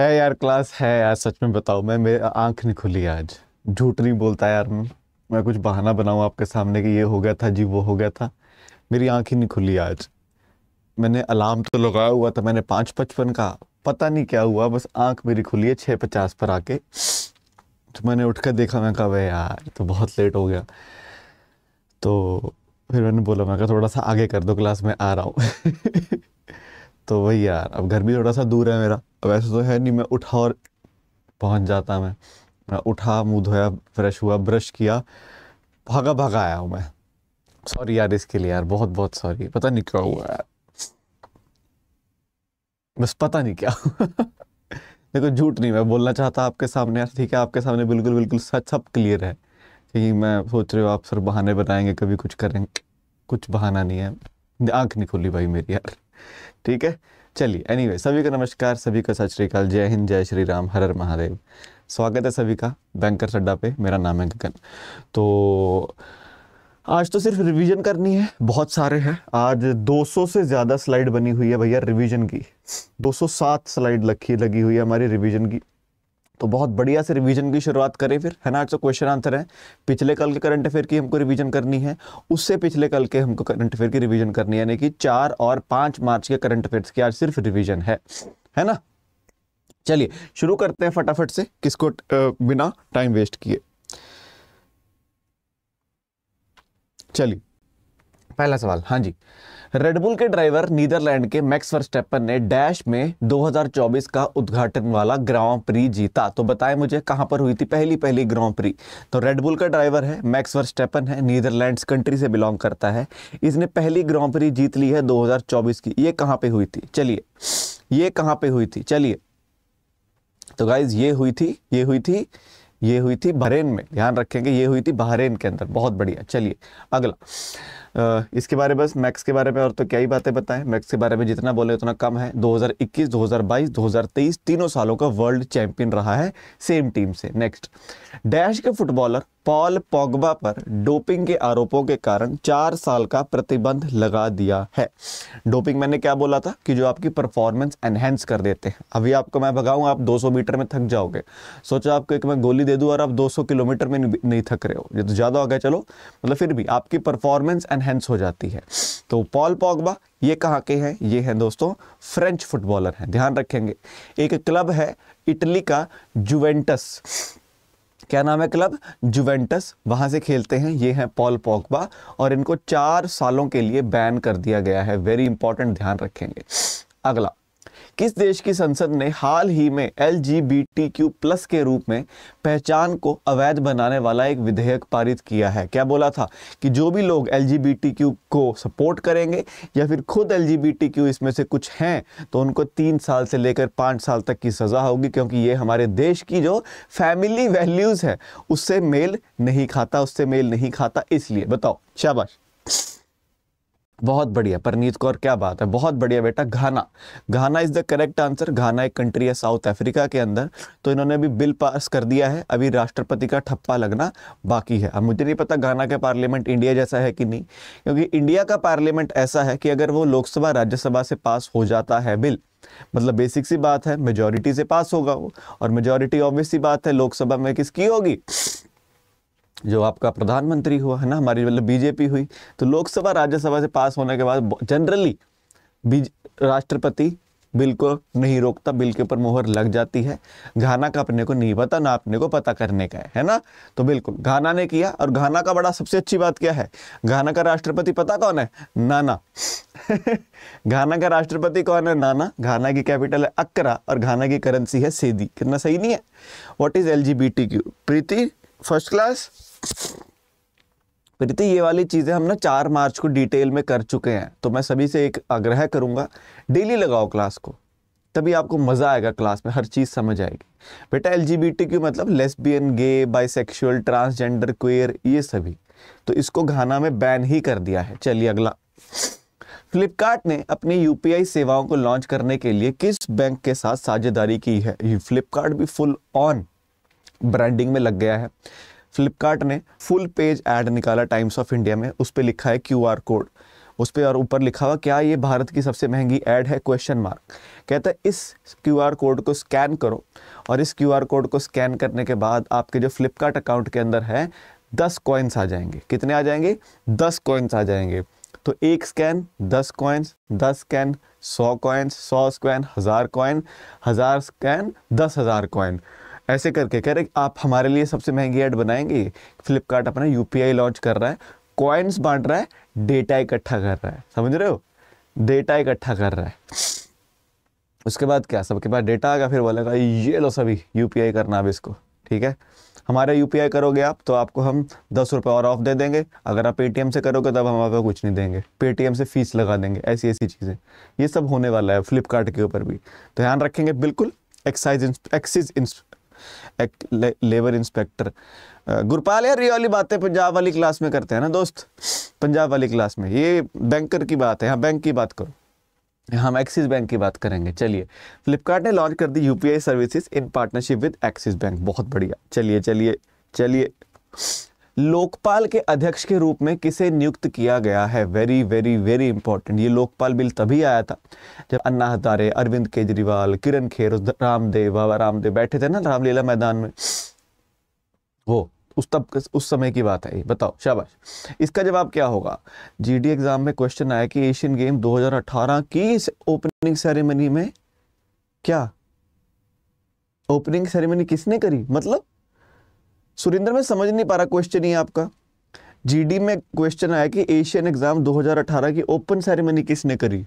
है यार क्लास है यार सच में बताओ मैं मेरी आंख नहीं खुली आज झूठ नहीं बोलता यार मैं मैं कुछ बहाना बनाऊँ आपके सामने कि ये हो गया था जी वो हो गया था मेरी आंख ही नहीं खुली आज मैंने अलार्म तो लगाया हुआ था मैंने पाँच पचपन का पता नहीं क्या हुआ बस आंख मेरी खुली है छः पचास पर आके तो मैंने उठ कर देखा मैं कहा भाई यार तो बहुत लेट हो गया तो फिर मैंने बोला मैं कहा थोड़ा सा आगे कर दो क्लास में आ रहा हूँ तो वही यार अब घर भी थोड़ा सा दूर है मेरा अब ऐसा तो है नहीं मैं उठा और पहुंच जाता मैं मैं उठा मुँह धोया फ्रेश हुआ ब्रश किया भागा भागा आया हूँ मैं सॉरी यार इसके लिए यार बहुत बहुत सॉरी पता नहीं क्या हुआ यार बस पता नहीं क्या देखो झूठ नहीं मैं बोलना चाहता आपके सामने यार ठीक है आपके सामने बिल्कुल बिल्कुल सच सब क्लियर है ठीक मैं सोच रहे हो आप सर बहाने बनाएंगे कभी कुछ करेंगे कुछ बहाना नहीं है आंख नहीं खुली भाई मेरी यार ठीक है चलिए एनीवे सभी का नमस्कार सभी का सत श्रीकाल जय हिंद जय श्री राम हर हर महादेव स्वागत है सभी का बैंकर अड्डा पे मेरा नाम है गगन तो आज तो सिर्फ रिवीजन करनी है बहुत सारे हैं आज 200 से ज़्यादा स्लाइड बनी हुई है भैया रिवीजन की 207 स्लाइड लगी लगी हुई है हमारी रिवीजन की तो बहुत बढ़िया से रिवीजन की शुरुआत करें फिर है ना आज क्वेश्चन आंसर है पिछले कल के करंट अफेयर की हमको रिवीजन करनी है उससे पिछले कल के हमको करंट अफेयर की रिवीजन करनी है यानी कि चार और पांच मार्च के करंट अफेयर्स की आज सिर्फ रिवीजन है है ना चलिए शुरू करते हैं फटाफट से किसको बिना टाइम वेस्ट किए चलिए पहला सवाल हाँ जी रेडबुल के ड्राइवर नीदरलैंड के मैक्स वर्स्टेपन ने डैश में 2024 का उद्घाटन वाला ग्रां प्री जीता तो बताएं मुझे कहां पर हुई थी पहली पहली ग्रां प्री तो रेडबुल का ड्राइवर है मैक्स वर्स्टेपन है नीदरलैंड्स कंट्री से बिलोंग करता है इसने पहली ग्रां प्री जीत ली है 2024 की ये कहाँ पर हुई थी चलिए ये कहाँ पर हुई थी चलिए तो गाइज ये हुई थी ये हुई थी ये हुई थी बहरेन में ध्यान रखेंगे ये हुई थी बहरेन के अंदर बहुत बढ़िया चलिए अगला इसके बारे में बस मैक्स के बारे में और तो क्या ही बातें बताएं मैक्स के बारे में जितना बोले उतना कम है 2021, 2022, 2023 तीनों सालों का वर्ल्ड चैंपियन रहा है सेम टीम से नेक्स्ट डैश के फुटबॉलर पॉल पोगबा पर डोपिंग के आरोपों के कारण चार साल का प्रतिबंध लगा दिया है डोपिंग मैंने क्या बोला था कि जो आपकी परफॉर्मेंस एनहेंस कर देते हैं अभी आपको मैं भगाऊँ आप 200 मीटर में थक जाओगे सोचा आपको एक मैं गोली दे दूँ और आप 200 किलोमीटर में नहीं थक रहे हो ये तो ज़्यादा हो गया चलो मतलब फिर भी आपकी परफॉर्मेंस एनहेंस हेंस हो जाती है तो पॉल पॉगबा ये कहाँ के हैं ये हैं दोस्तों फ्रेंच फुटबॉलर हैं ध्यान रखेंगे एक क्लब है इटली का जुवेंटस क्या नाम है क्लब जुवेंटस वहाँ से खेलते हैं ये हैं पॉल पॉगबा और इनको चार सालों के लिए बैन कर दिया गया है वेरी इंपॉर्टेंट ध्यान रखेंगे अगला किस देश की संसद ने हाल ही में एल प्लस के रूप में पहचान को अवैध बनाने वाला एक विधेयक पारित किया है क्या बोला था कि जो भी लोग एल को सपोर्ट करेंगे या फिर खुद एल इसमें से कुछ हैं तो उनको तीन साल से लेकर पाँच साल तक की सज़ा होगी क्योंकि ये हमारे देश की जो फैमिली वैल्यूज़ है उससे मेल नहीं खाता उससे मेल नहीं खाता इसलिए बताओ शाबाश बहुत बढ़िया परनीत कौर क्या बात है बहुत बढ़िया बेटा Ghana Ghana is the correct answer Ghana एक कंट्री है साउथ अफ्रीका के अंदर तो इन्होंने अभी बिल पास कर दिया है अभी राष्ट्रपति का ठप्पा लगना बाकी है अब मुझे नहीं पता घाना का पार्लियामेंट इंडिया जैसा है कि नहीं क्योंकि इंडिया का पार्लियामेंट ऐसा है कि अगर वो लोकसभा राज्यसभा से पास हो जाता है बिल मतलब बेसिक सी बात है मेजोरिटी से पास होगा वो और मेजोरिटी ऑब्वियस सी बात है लोकसभा में किसकी होगी जो आपका प्रधानमंत्री हुआ है ना हमारी मतलब बीजेपी हुई तो लोकसभा राज्यसभा से पास होने के बाद जनरली बीज राष्ट्रपति बिल को नहीं रोकता बिल के ऊपर मोहर लग जाती है घाना का अपने को नहीं पता ना अपने को पता करने का है है ना तो बिल्कुल घाना ने किया और घाना का बड़ा सबसे अच्छी बात क्या है घाना का राष्ट्रपति पता कौन है नाना घाना का राष्ट्रपति कौन है नाना घाना की कैपिटल है अक्रा और घाना की करेंसी है सेदी कितना सही नहीं है what is L G B T Q Preeti first class Preeti ये वाली चीज़ें हम ना चार मार्च को डिटेल में कर चुके हैं तो मैं सभी से एक आग्रह करूंगा डेली लगाओ क्लास को तभी आपको मज़ा आएगा क्लास में हर चीज़ समझ आएगी बेटा एल जी क्यू मतलब lesbian gay bisexual transgender queer ये सभी तो इसको घाना में बैन ही कर दिया है चलिए अगला फ्लिपकार्ट ने अपनी यूपीआई सेवाओं को लॉन्च करने के लिए किस बैंक के साथ साझेदारी की है फ्लिपकार्ट भी फुल ऑन ब्रांडिंग में लग गया है फ्लिपकार्ट ने फुल पेज ऐड निकाला टाइम्स ऑफ इंडिया में उस पर लिखा है क्यू कोड उस पर और ऊपर लिखा हुआ क्या ये भारत की सबसे महंगी ऐड है क्वेश्चन मार्क कहता है इस क्यू आर कोड को स्कैन करो और इस क्यू आर कोड को स्कैन करने के बाद आपके जो फ्लिपकार्ट अकाउंट के अंदर है दस कॉइन्स आ जाएंगे कितने आ जाएंगे दस कॉइन्स आ जाएंगे तो एक स्कैन दस कॉइन्स दस स्कैन सौ कॉइन्स सौ स्कैन हज़ार कॉइन हज़ार स्कैन दस हज़ार कॉइन ऐसे करके कह रहे आप हमारे लिए सबसे महंगी ऐड बनाएंगे फ्लिपकार्ट अपना यू लॉन्च कर रहा है कॉइन्स बांट रहा है डेटा इकट्ठा कर रहा है समझ रहे हो डेटा इकट्ठा कर रहा है उसके बाद क्या सबके पास डेटा आ गया फिर बोलेगा ये लो सभी यू करना अब इसको ठीक है हमारे यू करोगे आप तो आपको हम दस रुपये और ऑफ दे देंगे अगर आप पेटीएम से करोगे तब हम आपको कुछ नहीं देंगे पेटीएम से फीस लगा देंगे ऐसी ऐसी चीज़ें ये सब होने वाला है फ्लिपकार्ट के ऊपर भी तो ध्यान रखेंगे बिल्कुल एक्साइज एक्सिस एक लेबर इंस्पेक्टर गुरपाल यार ये वाली बातें पंजाब वाली क्लास में करते हैं ना दोस्त पंजाब वाली क्लास में ये बैंकर की बात है हाँ बैंक की बात करो हाँ, हम एक्सिस बैंक की बात करेंगे चलिए फ्लिपकार्ट ने लॉन्च कर दी UPI services in partnership with Axis bank बहुत बढ़िया चलिए चलिए चलिए लोकपाल के अध्यक्ष के रूप में किसे नियुक्त किया गया है वेरी वेरी वेरी इंपॉर्टेंट ये लोकपाल बिल तभी आया था जब अन्ना हजारे अरविंद केजरीवाल किरण खेर रामदेव बाबा रामदेव बैठे थे ना रामलीला मैदान में वो उस तब उस समय की बात है बताओ शाबाश इसका जवाब क्या होगा जीडी एग्जाम में क्वेश्चन आया कि एशियन गेम 2018 की ओपनिंग सेरेमनी में क्या ओपनिंग सेरेमनी किसने करी मतलब सुरेंद्र मैं समझ नहीं पा रहा क्वेश्चन ही आपका जीडी में क्वेश्चन आया कि एशियन एग्जाम 2018 की ओपन सेरेमनी किसने करी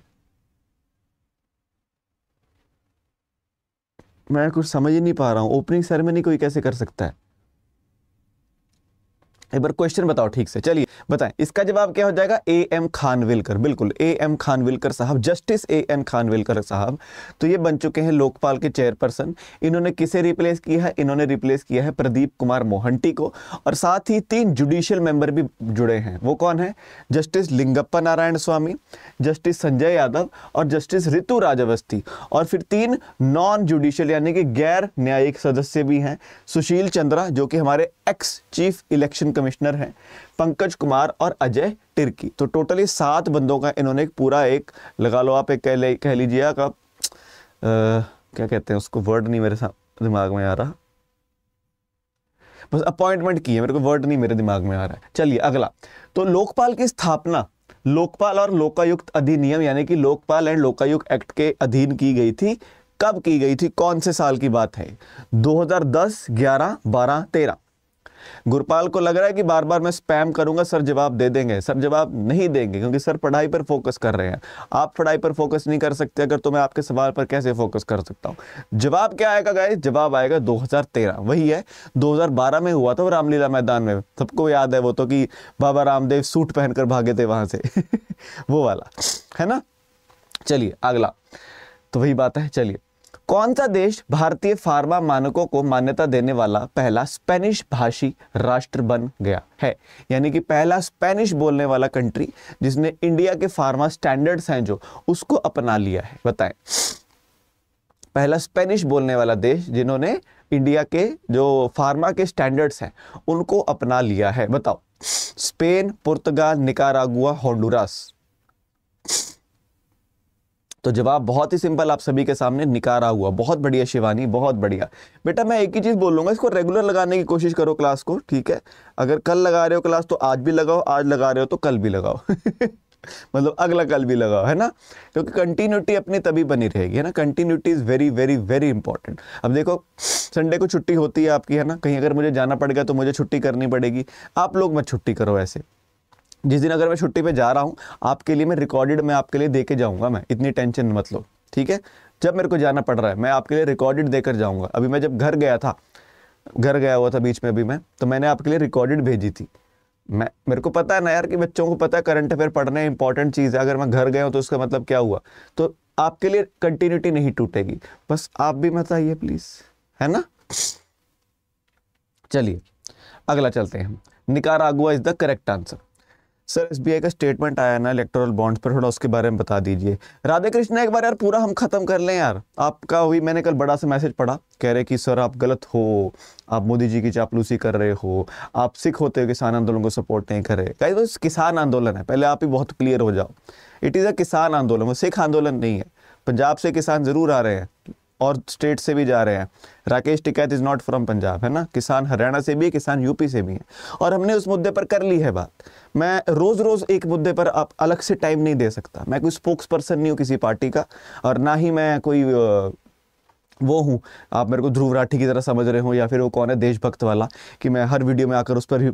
मैं कुछ समझ ही नहीं पा रहा हूं ओपनिंग सेरेमनी कोई कैसे कर सकता है एक बार क्वेश्चन बताओ ठीक से चलिए बताएं इसका जवाब क्या हो जाएगा ए एम खानविलकर बिल्कुल ए एम खानविलकर साहब जस्टिस ए एम खानविलकर साहब तो ये बन चुके हैं लोकपाल के चेयरपर्सन इन्होंने किसे रिप्लेस किया है इन्होंने रिप्लेस किया है प्रदीप कुमार मोहंटी को और साथ ही तीन जुडिशियल मेंबर भी जुड़े हैं वो कौन है जस्टिस लिंगप्पा नारायण स्वामी जस्टिस संजय यादव और जस्टिस ऋतु राज और फिर तीन नॉन जुडिशियल यानी कि गैर न्यायिक सदस्य भी हैं सुशील चंद्रा जो कि हमारे एक्स चीफ इलेक्शन कमिश्नर हैं पंकज कुमार और अजय टिर्की तो टोटली सात बंदों का इन्होंने पूरा एक लगा लो आप एक कह ले कह लीजिए का आ, क्या कहते हैं उसको वर्ड नहीं मेरे दिमाग में आ रहा बस अपॉइंटमेंट की है मेरे को वर्ड नहीं मेरे दिमाग में आ रहा है चलिए अगला तो लोकपाल की स्थापना लोकपाल और लोकायुक्त अधिनियम यानी कि लोकपाल एंड लोकायुक्त एक्ट के अधीन की गई थी कब की गई थी कौन से साल की बात है 2010, 11, 12, 13 गुरपाल को लग रहा है कि बार बार मैं स्पैम करूंगा सर जवाब दे देंगे सर जवाब नहीं देंगे क्योंकि सर पढ़ाई पर फोकस कर रहे हैं आप पढ़ाई पर फोकस नहीं कर सकते अगर तो मैं आपके सवाल पर कैसे फोकस कर सकता हूं जवाब क्या आएगा गाय जवाब आएगा 2013 वही है 2012 में हुआ था रामलीला मैदान में सबको याद है वो तो कि बाबा रामदेव सूट पहनकर भागे थे वहां से वो वाला है ना चलिए अगला तो वही बात है चलिए कौन सा देश भारतीय फार्मा मानकों को मान्यता देने वाला पहला स्पेनिश भाषी राष्ट्र बन गया है यानी कि पहला स्पेनिश बोलने वाला कंट्री जिसने इंडिया के फार्मा स्टैंडर्ड्स हैं जो उसको अपना लिया है बताएं पहला स्पेनिश बोलने वाला देश जिन्होंने इंडिया के जो फार्मा के स्टैंडर्ड्स हैं उनको अपना लिया है बताओ स्पेन पुर्तगाल निकारागुआ होंडुरास तो जवाब बहुत ही सिंपल आप सभी के सामने निकारा हुआ बहुत बढ़िया शिवानी बहुत बढ़िया बेटा मैं एक ही चीज़ बोल लूँगा इसको रेगुलर लगाने की कोशिश करो क्लास को ठीक है अगर कल लगा रहे हो क्लास तो आज भी लगाओ आज लगा रहे हो तो कल भी लगाओ मतलब अगला कल भी लगाओ है ना क्योंकि कंटिन्यूटी अपनी तभी बनी रहेगी है ना continuity is very very very important अब देखो संडे को छुट्टी होती है आपकी है ना कहीं अगर मुझे जाना पड़ गया तो मुझे छुट्टी करनी पड़ेगी आप लोग मत छुट्टी करो ऐसे जिस दिन अगर मैं छुट्टी पे जा रहा हूँ आपके लिए मैं रिकॉर्डेड मैं आपके लिए दे के जाऊँगा मैं इतनी टेंशन मत लो ठीक है जब मेरे को जाना पड़ रहा है मैं आपके लिए रिकॉर्डेड देकर जाऊँगा अभी मैं जब घर गया था घर गया हुआ था बीच में अभी मैं तो मैंने आपके लिए रिकॉर्डेड भेजी थी मैं मेरे को पता है ना यार कि बच्चों को पता है करंट अफेयर पढ़ना इंपॉर्टेंट चीज़ है अगर मैं घर गया हूँ तो उसका मतलब क्या हुआ तो आपके लिए कंटिन्यूटी नहीं टूटेगी बस आप भी मत आइए प्लीज़ है ना चलिए अगला चलते हैं Nicaragua is the correct answer sir S का स्टेटमेंट आया ना इलेक्टोरल बॉन्ड्स पर थोड़ा उसके बारे में बता दीजिए राधे कृष्णा एक बार यार पूरा हम ख़त्म कर लें यार आपका हुई मैंने कल बड़ा सा मैसेज पढ़ा कह रहे कि सर आप गलत हो आप मोदी जी की चापलूसी कर रहे हो आप सिख होते हो किसान आंदोलन को सपोर्ट नहीं कर रहे कहीं तो किसान आंदोलन है पहले आप ही बहुत क्लियर हो जाओ इट इज़ अ किसान आंदोलन वो सिख आंदोलन नहीं है पंजाब से किसान ज़रूर आ रहे हैं और स्टेट से भी जा रहे हैं Rakesh Tikait is not from Punjab है ना किसान हरियाणा से भी है किसान यूपी से भी है और हमने उस मुद्दे पर कर ली है बात मैं रोज़ रोज़ एक मुद्दे पर आप अलग से टाइम नहीं दे सकता मैं कोई स्पोक्स पर्सन नहीं हूँ किसी पार्टी का और ना ही मैं कोई वो हूँ आप मेरे को ध्रुव राठी की तरह समझ रहे हो या फिर वो कौन है देशभक्त वाला कि मैं हर वीडियो में आकर उस पर भी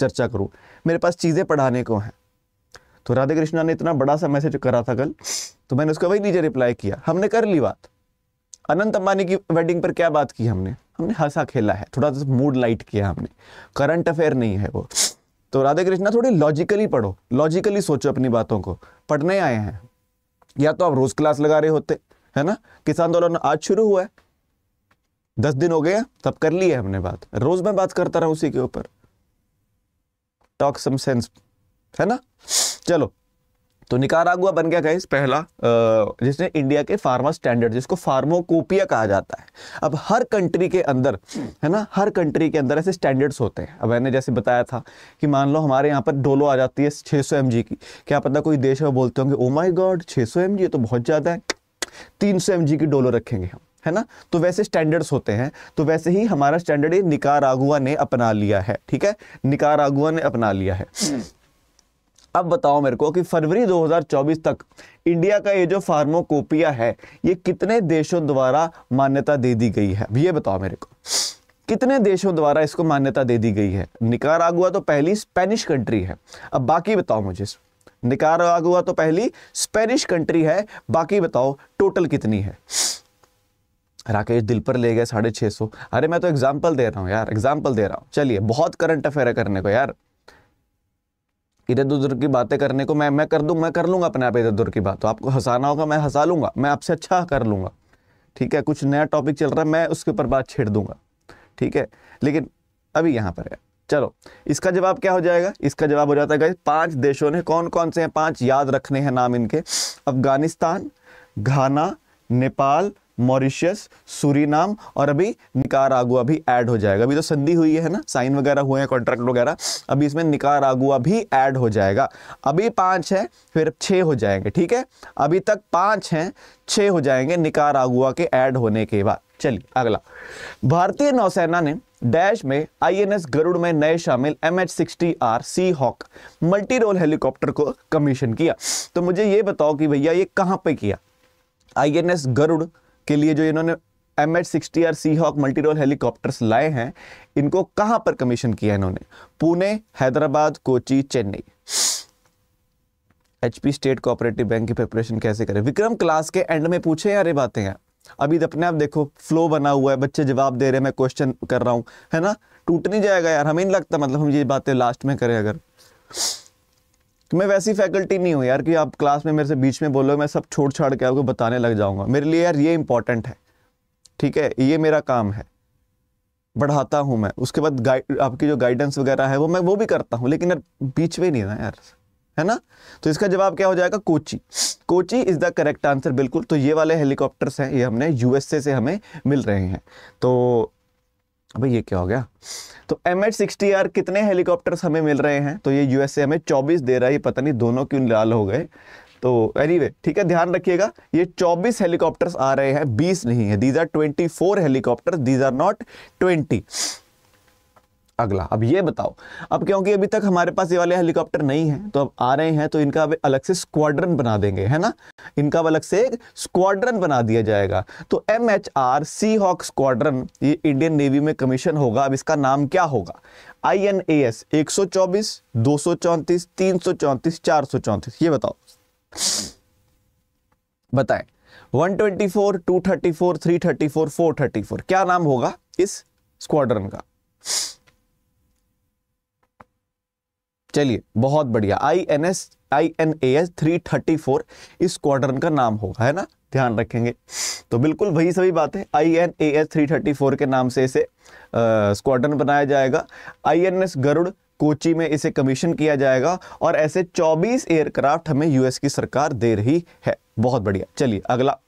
चर्चा करूँ मेरे पास चीज़ें पढ़ाने को हैं तो राधे कृष्णा ने इतना बड़ा सा मैसेज करा था कल तो मैंने उसका वही नीचे रिप्लाई किया हमने कर ली बात अनंत अंबानी की वेडिंग पर क्या बात की हमने हमने हंसा खेला है थोड़ा सा मूड लाइट किया हमने करंट अफेयर नहीं है वो तो राधे कृष्णा थोड़ी लॉजिकली पढ़ो लॉजिकली सोचो अपनी बातों को पढ़ने आए हैं या तो आप रोज क्लास लगा रहे होते है ना किसान आंदोलन आज शुरू हुआ है दस दिन हो गया तब कर लिया है हमने बात रोज मैं बात करता रहा उसी के ऊपर टॉक सम सेंस है ना चलो तो निकारागुआ बन गया गाइस पहला जिसने इंडिया के फार्मा स्टैंडर्ड जिसको फार्मोकोपिया कहा जाता है अब हर कंट्री के अंदर है ना हर कंट्री के अंदर ऐसे स्टैंडर्ड्स होते हैं अब मैंने जैसे बताया था कि मान लो हमारे यहाँ पर डोलो आ जाती है 600 सौ की क्या पता कोई देश में बोलते होंगे ओ माई गॉड छः सौ ये तो बहुत ज़्यादा है तीन सौ की डोलो रखेंगे हम है ना तो वैसे स्टैंडर्ड्स होते हैं तो वैसे ही हमारा स्टैंडर्ड ये निकारागुआ ने अपना लिया है ठीक है निकारागुआ ने अपना लिया है अब बताओ मेरे को कि फरवरी 2024 तक इंडिया का ये जो फार्मोकोपिया है ये कितने देशों द्वारा मान्यता दे दी गई है ये बताओ मेरे को कितने देशों द्वारा इसको मान्यता दे दी गई है आगुआ तो पहली स्पेनिश कंट्री है अब बाकी बताओ मुझे निकार आगुआ तो पहली स्पेनिश कंट्री है बाकी बताओ टोटल कितनी है राकेश दिल पर ले गए साढ़े छः सौ अरे मैं तो एग्जाम्पल दे रहा हूँ यार एग्जाम्पल दे रहा हूँ चलिए बहुत करंट अफेयर है करने को यार इधर उधर की बातें करने को मैं मैं कर दूँ मैं कर लूँगा अपने आप इधर उधर की बात तो आपको हंसाना होगा मैं हंसा लूँगा मैं आपसे अच्छा कर लूँगा ठीक है कुछ नया टॉपिक चल रहा है मैं उसके ऊपर बात छेड़ दूँगा ठीक है लेकिन अभी यहाँ पर है चलो इसका जवाब क्या हो जाएगा इसका जवाब हो जाता है पांच देशों ने कौन कौन से हैं पांच याद रखने हैं नाम इनके Afghanistan Ghana Nepal Mauritius Suriname और अभी निकारागुआ भी ऐड हो जाएगा अभी तो संधि हुई है ना साइन वगैरह हुए हैं कॉन्ट्रैक्ट वगैरह अभी इसमें निकारागुआ भी ऐड हो जाएगा अभी पांच है फिर छह हो जाएंगे ठीक है अभी तक पांच हैं छह हो जाएंगे निकारागुआ के ऐड होने के बाद चलिए अगला भारतीय नौसेना ने डैश में आईएनएस गरुड़ में नए शामिल M H sixty R C hawk multi role helicopter को कमीशन किया तो मुझे ये बताओ कि भैया ये कहाँ पे किया आईएनएस गरुड़ के लिए जो इन्होंने M H sixty R C hawk multirole helicopters लाए हैं इनको कहाँ पर कमीशन किया इन्होंने Pune Hyderabad Kochi Chennai HP state cooperative bank की प्रिपरेशन कैसे करें विक्रम क्लास के एंड में पूछे यार ये बातें हैं अभी तो अपने आप देखो फ्लो बना हुआ है बच्चे जवाब दे रहे हैं मैं क्वेश्चन कर रहा हूँ है ना टूट नहीं जाएगा यार हमें नहीं लगता मतलब हम ये बातें लास्ट में करें अगर कि मैं वैसी फैकल्टी नहीं हूँ यार कि आप क्लास में मेरे से बीच में बोलो मैं सब छोड़ छाड़ के आपको बताने लग जाऊँगा मेरे लिए यार ये इंपॉर्टेंट है ठीक है ये मेरा काम है बढ़ाता हूँ मैं उसके बाद गाइड आपकी जो गाइडेंस वगैरह है वो मैं वो भी करता हूँ लेकिन यार बीच में नहीं ना यार है ना तो इसका जवाब क्या हो जाएगा Kochi Kochi is the correct answer बिल्कुल तो ये वाले हेलीकॉप्टर्स हैं ये हमने यूएसए से हमें मिल रहे हैं तो अबे ये क्या हो गया तो एम एच सिक्सटी आर कितने हेलीकॉप्टर्स हमें मिल रहे हैं तो ये यूएसए हमें 24 दे रहा है ये पता नहीं दोनों क्यों लाल हो गए तो एनी ठीक है ध्यान रखिएगा ये 24 हेलीकॉप्टर्स आ रहे हैं 20 नहीं है these are 24 helicopters these are not 20 अगला अब ये बताओ अब क्योंकि अभी तक हमारे पास ये वाले हेलीकॉप्टर नहीं है तो अब आ रहे हैं तो इनका अलग से स्क्वाड्रन बना देंगे है ना इनका अलग से एक स्क्वाड्रन बना दिया जाएगा तो M H R C hawk squadron ये इंडियन नेवी में कमीशन होगा अब इसका नाम क्या होगा आई एन ए एस एक सौ चौबीस दो सौ चौंतीस तीन सौ चौंतीस चार सौ चौंतीस ये बताओ बताए one twenty four four two thirty three thirty four four thirty four क्या नाम होगा इस स्क्वाड्रन का चलिए बहुत बढ़िया I N S I N A S three thirty four इस क्वाड्रन का नाम होगा है ना ध्यान रखेंगे तो बिल्कुल वही सभी बात है I N A S three thirty four के नाम से इसे स्क्वाड्रन बनाया जाएगा I N S Garuda Kochi में इसे कमीशन किया जाएगा और ऐसे 24 एयरक्राफ्ट हमें यूएस की सरकार दे रही है बहुत बढ़िया चलिए अगला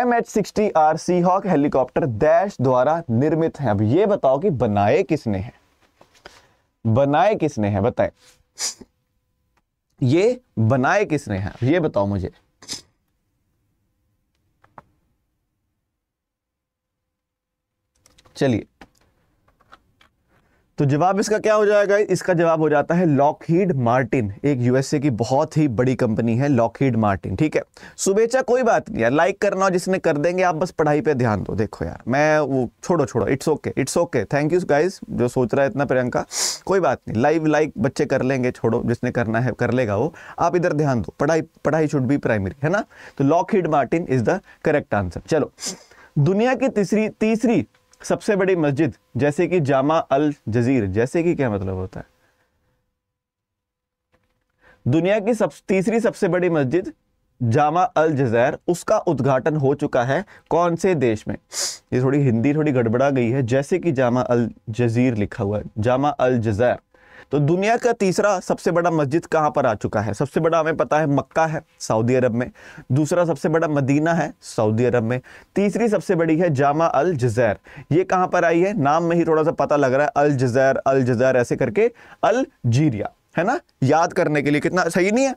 M H sixty R C hawk helicopter dash द्वारा निर्मित है अब ये बताओ कि बनाए किसने हैं बनाए किसने हैं बताएं ये बनाए किसने हैं ये बताओ मुझे चलिए तो जवाब इसका क्या हो जाएगा इसका जवाब हो जाता है लॉकहीड मार्टिन एक यूएसए की बहुत ही बड़ी कंपनी है लॉकहीड मार्टिन ठीक है सुबेचा कोई बात नहीं यार लाइक करना जिसने कर देंगे आप बस पढ़ाई पे ध्यान दो देखो यार मैं वो छोड़ो छोड़ो it's okay it's okay thank you guys जो सोच रहा है इतना प्रियंका कोई बात नहीं लाइव लाइक बच्चे कर लेंगे छोड़ो जिसने करना है कर लेगा वो आप इधर ध्यान दो पढ़ाई पढ़ाई शुड बी प्राइमरी है ना तो Lockheed Martin is the correct answer चलो दुनिया की तीसरी तीसरी सबसे बड़ी मस्जिद जैसे कि जामा अल जजीर जैसे कि क्या मतलब होता है दुनिया की सब तीसरी सबसे बड़ी मस्जिद जामा अल जजैर उसका उद्घाटन हो चुका है कौन से देश में ये थोड़ी हिंदी थोड़ी गड़बड़ा गई है जैसे कि जामा अल जजीर लिखा हुआ है जामा अल जजैर तो दुनिया का तीसरा सबसे बड़ा मस्जिद कहाँ पर आ चुका है सबसे बड़ा हमें पता है मक्का है सऊदी अरब में दूसरा सबसे बड़ा मदीना है सऊदी अरब में तीसरी सबसे बड़ी है जामा अल जज़ैर ये कहाँ पर आई है नाम में ही थोड़ा सा पता लग रहा है अल जज़ैर अल जज़ैर ऐसे करके अल जीरिया है ना याद करने के लिए कितना सही नहीं है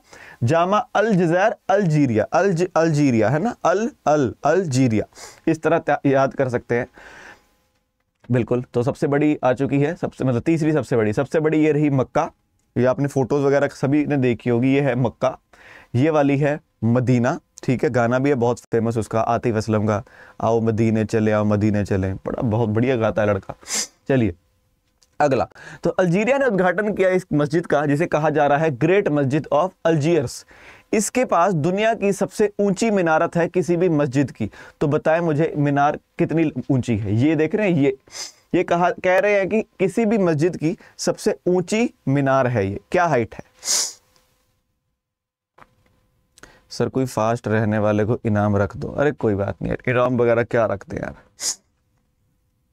जामा अल जजैर अलजीरिया अल अलजीरिया है ना अल अल अलजीरिया इस तरह याद कर सकते हैं बिल्कुल तो सबसे बड़ी आ चुकी है सबसे मतलब तीसरी सबसे बड़ी सबसे बड़ी ये रही मक्का ये आपने फ़ोटोज़ वगैरह सभी ने देखी होगी ये है मक्का ये वाली है मदीना ठीक है गाना भी है बहुत फेमस उसका आतिफ असलम का आओ मदीने चले आओ मदीने चले बड़ा बहुत बढ़िया गाता है लड़का चलिए अगला तो अल्जीरिया ने उद्घाटन किया इस मस्जिद का जिसे कहा जा रहा है ग्रेट मस्जिद ऑफ अल्जीयर्स इसके पास दुनिया की सबसे ऊंची मीनारत है किसी भी मस्जिद की तो बताएं मुझे मीनार कितनी ऊंची है ये देख रहे हैं ये ये कहा कह रहे हैं कि किसी भी मस्जिद की सबसे ऊंची मीनार है ये क्या हाइट है सर कोई फास्ट रहने वाले को इनाम रख दो अरे कोई बात नहीं यार इनाम वगैरह क्या रखते हैं यार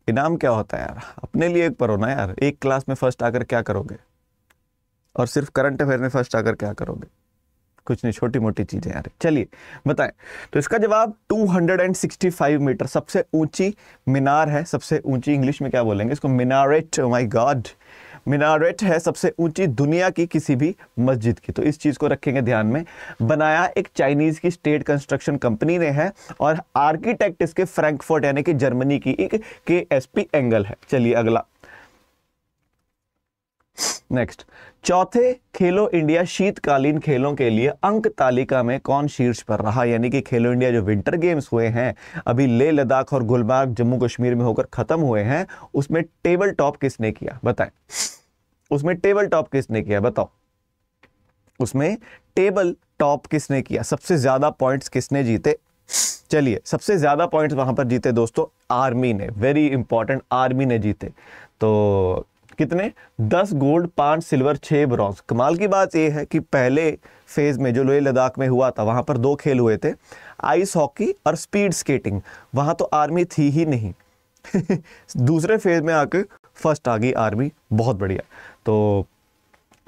इनाम क्या होता है यार अपने लिए एक पर ना यार एक क्लास में फर्स्ट आकर क्या करोगे और सिर्फ करंट अफेयर में फर्स्ट आकर क्या करोगे कुछ नहीं छोटी मोटी चीजें यार चलिए बताएं तो इसका जवाब 265 मीटर सबसे ऊंची मीनार है सबसे ऊंची इंग्लिश में क्या बोलेंगे इसको minaret my oh God minaret है सबसे ऊंची दुनिया की किसी भी मस्जिद की तो इस चीज़ को रखेंगे ध्यान में बनाया एक चाइनीज़ की स्टेट कंस्ट्रक्शन कंपनी ने है और आर्किटेक्ट इसके फ्रैंकफर्ट यानी कि जर्मनी की एक के एस एंगल है चलिए अगला नेक्स्ट चौथे खेलो इंडिया शीतकालीन खेलों के लिए अंक तालिका में कौन शीर्ष पर रहा यानी कि खेलो इंडिया जो विंटर गेम्स हुए हैं अभी ले लद्दाख और गुलमार्ग जम्मू कश्मीर में होकर खत्म हुए हैं उसमें टेबल टॉप किसने किया बताएं उसमें टेबल टॉप किसने किया बताओ उसमें टेबल टॉप किसने किया सबसे ज्यादा पॉइंट किसने जीते चलिए सबसे ज्यादा पॉइंट वहां पर जीते दोस्तों आर्मी ने वेरी इंपॉर्टेंट आर्मी ने जीते तो कितने दस गोल्ड पाँच सिल्वर छः ब्रॉन्ज कमाल की बात यह है कि पहले फेज़ में जो लोहे लद्दाख में हुआ था वहाँ पर दो खेल हुए थे आइस हॉकी और स्पीड स्केटिंग वहाँ तो आर्मी थी ही नहीं दूसरे फेज़ में आके फर्स्ट आ गई आर्मी बहुत बढ़िया तो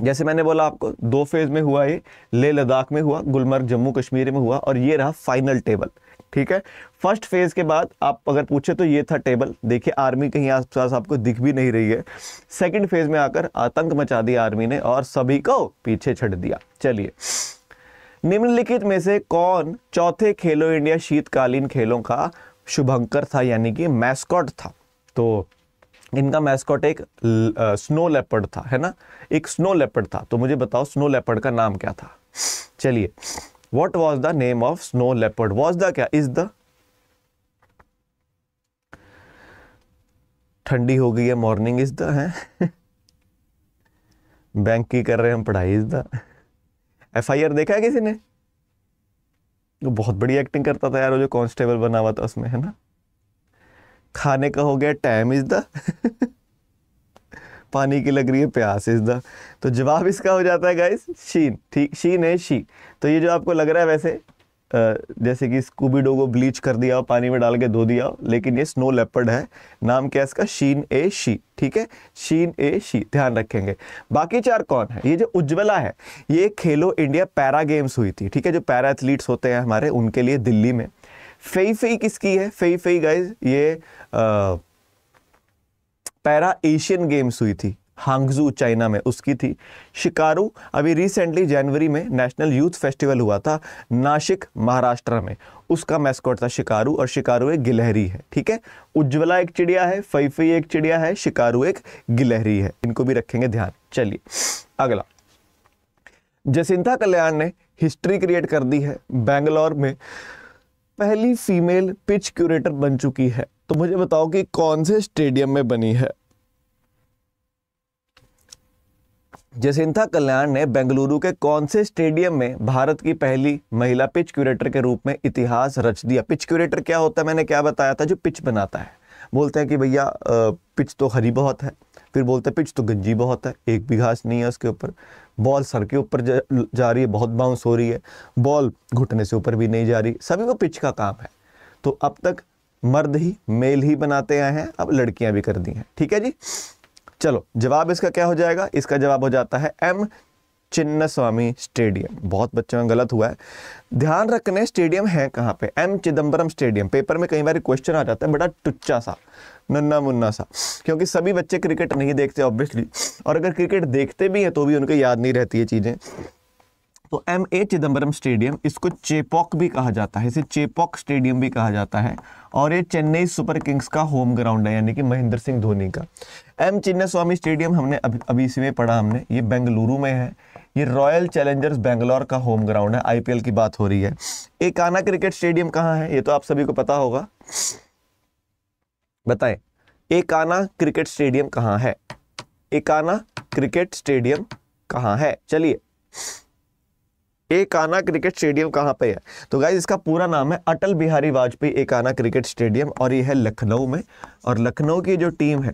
जैसे मैंने बोला आपको दो फेज़ में हुआ ये लेह लद्दाख में हुआ गुलमर्ग जम्मू कश्मीर में हुआ और ये रहा फाइनल टेबल ठीक है फर्स्ट फेज़ के बाद आप अगर पूछे तो ये था टेबल देखिए आर्मी कहीं आसपास आपको दिख भी नहीं रही है सेकंड फेज़ में आकर आतंक मचा दिया आर्मी ने और सभी को पीछे छट दिया चलिए निम्नलिखित में से कौन चौथे खेलो इंडिया शीतकालीन खेलों का शुभंकर था यानी कि मैस्कॉट था तो इनका मैस्कॉट एक स्नो लेपर्ड था है ना एक स्नो लेपर्ड था तो मुझे बताओ स्नो लेपर्ड का नाम क्या था चलिए what was the name of snow leopard was the क्या इज द ठंडी हो गई है मॉर्निंग इज द है बैंक की कर रहे हैं हम पढ़ाई is the F I R देखा है किसी ने वो बहुत बड़ी एक्टिंग करता था यार वो जो कांस्टेबल बना हुआ था उसमें है ना खाने का हो गया टाइम इज द पानी की लग रही है प्यास इज द तो जवाब इसका हो जाता है गाइस शीन ठीक शीन है शी तो ये जो आपको लग रहा है वैसे जैसे कि स्कूबीडो को ब्लीच कर दिया पानी में डाल के धो दिया लेकिन ये स्नो लेपर्ड है नाम क्या है इसका शीन ए शी ठीक है शीन ए शी ध्यान रखेंगे बाकी चार कौन है ये जो उज्ज्वला है ये खेलो इंडिया पैरा गेम्स हुई थी ठीक है जो पैरा एथलीट्स होते हैं हमारे उनके लिए दिल्ली में फेई फेई किसकी है फेई फेई गाइज ये आ, पैरा एशियन गेम्स हुई थी हांगजू चाइना में उसकी थी शिकारू अभी रिसेंटली जनवरी में नेशनल यूथ फेस्टिवल हुआ था नासिक महाराष्ट्र में उसका मैस्कॉट था शिकारू और शिकारू एक गिलहरी है ठीक है उज्ज्वला एक चिड़िया है फईफई एक चिड़िया है शिकारू एक गिलहरी है इनको भी रखेंगे ध्यान चलिए अगला जसिंथा कल्याण ने हिस्ट्री क्रिएट कर दी है बेंगलोर में पहली फीमेल पिच क्यूरेटर बन चुकी है तो मुझे बताओ कि कौन से स्टेडियम में बनी है जसिंथा कल्याण ने बेंगलुरु के कौन से स्टेडियम में भारत की पहली महिला पिच क्यूरेटर के रूप में इतिहास रच दिया पिच क्यूरेटर क्या होता है मैंने क्या बताया था जो पिच बनाता है बोलते हैं कि भैया पिच तो हरी बहुत है फिर बोलते हैं पिच तो गंजी बहुत है एक भी घास नहीं है उसके ऊपर बॉल सर के ऊपर जा, जा रही है बहुत बाउंस हो रही है बॉल घुटने से ऊपर भी नहीं जा रही सभी को पिच का काम है तो अब तक मर्द ही मेल ही बनाते आए हैं अब लड़कियां भी कर दी हैं ठीक है जी चलो जवाब इसका क्या हो जाएगा इसका जवाब हो जाता है एम चिन्ना स्वामी स्टेडियम बहुत बच्चों में गलत हुआ है ध्यान रखने स्टेडियम है कहाँ पे एम चिदम्बरम स्टेडियम पेपर में कई बार क्वेश्चन आ जाता है बड़ा टुच्चा सा नन्ना मुन्ना सा क्योंकि सभी बच्चे क्रिकेट नहीं देखते ऑब्वियसली और अगर क्रिकेट देखते भी हैं तो भी उनको याद नहीं रहती ये चीज़ें तो एम ए चिदम्बरम स्टेडियम इसको चेपॉक भी कहा जाता है इसे चेपॉक स्टेडियम भी कहा जाता है और ये चेन्नई सुपर किंग्स का होम ग्राउंड है यानी कि महेंद्र सिंह धोनी का एम चिन्ना स्वामी स्टेडियम हमने अभी अभी इसी में पढ़ा हमने ये बेंगलुरु में है ये रॉयल चैलेंजर्स बेंगलोर का होम ग्राउंड है आईपीएल की बात हो रही है एकाना क्रिकेट स्टेडियम कहाँ है ये तो आप सभी को पता होगा बताएं एकाना क्रिकेट स्टेडियम कहाँ है एकाना क्रिकेट स्टेडियम कहाँ है चलिए एकाना क्रिकेट स्टेडियम कहाँ पे है तो गाइज इसका पूरा नाम है अटल बिहारी वाजपेयी एकाना क्रिकेट स्टेडियम और ये है लखनऊ में और लखनऊ की जो टीम है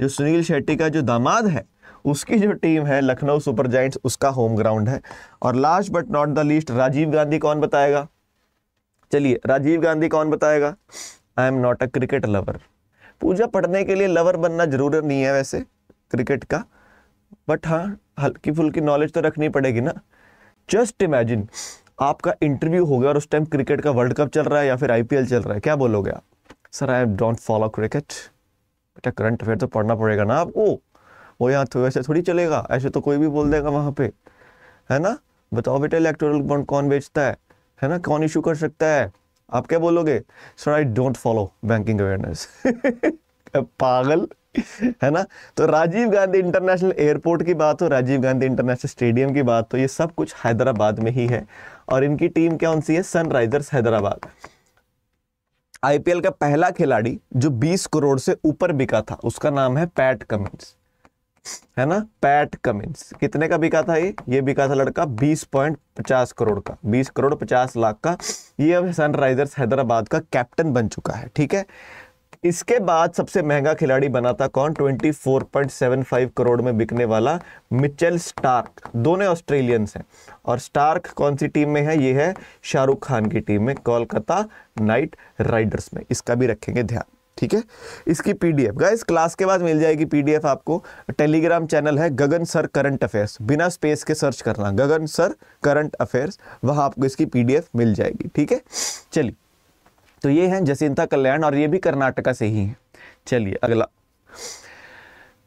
जो सुनील शेट्टी का जो दामाद है उसकी जो टीम है लखनऊ सुपर जाइंट्स उसका होम ग्राउंड है और last but not the least Rajiv Gandhi कौन बताएगा चलिए राजीव गांधी कौन बताएगा I am not a cricket lover Pooja पढ़ने के लिए लवर बनना जरूर नहीं है वैसे क्रिकेट का बट हाँ हल्की फुल्की नॉलेज तो रखनी पड़ेगी ना जस्ट इमेजिन आपका इंटरव्यू हो गया और उस टाइम क्रिकेट का वर्ल्ड कप चल रहा है या फिर आईपीएल चल रहा है क्या बोलोगे आप sir I don't follow cricket बेटा करंट अफेयर तो पढ़ना पड़ेगा ना आपको वो यहाँ तो वैसे थोड़ी चलेगा ऐसे तो कोई भी बोल देगा वहाँ पे है ना बताओ बेटा इलेक्टोरल बॉन्ड कौन बेचता है है ना कौन इशू कर सकता है आप क्या बोलोगे sir I don't follow banking awareness पागल है ना तो राजीव गांधी इंटरनेशनल एयरपोर्ट की बात हो राजीव गांधी इंटरनेशनल स्टेडियम की बात हो ये सब कुछ हैदराबाद में ही है और इनकी टीम क्या कौन सी है सनराइजर्स हैदराबाद आईपीएल का पहला खिलाड़ी जो 20 करोड़ से ऊपर बिका था उसका नाम है पैट कमिंस है ना पैट कमिंस कितने का बिका था ये ये बिका था लड़का 20.50 करोड़ का 20 करोड़ 50 लाख का ये अब सनराइजर्स हैदराबाद का कैप्टन बन चुका है ठीक है इसके बाद सबसे महंगा खिलाड़ी बना था कौन 24.75 करोड़ में बिकने वाला मिचेल स्टार्क दोनों ऑस्ट्रेलियंस हैं और स्टार्क कौन सी टीम में है ये है शाहरुख खान की टीम में कोलकाता नाइट राइडर्स में इसका भी रखेंगे ध्यान ठीक है इसकी पीडीएफ डी क्लास के बाद मिल जाएगी पीडीएफ आपको टेलीग्राम चैनल है गगन सर करंट अफेयर्स बिना स्पेस के सर्च करना गगन सर करंट अफेयर्स वहां आपको इसकी पीडीएफ मिल जाएगी ठीक है चलिए तो ये हैं जसिंता कल्याण और ये भी कर्नाटका से ही हैं चलिए अगला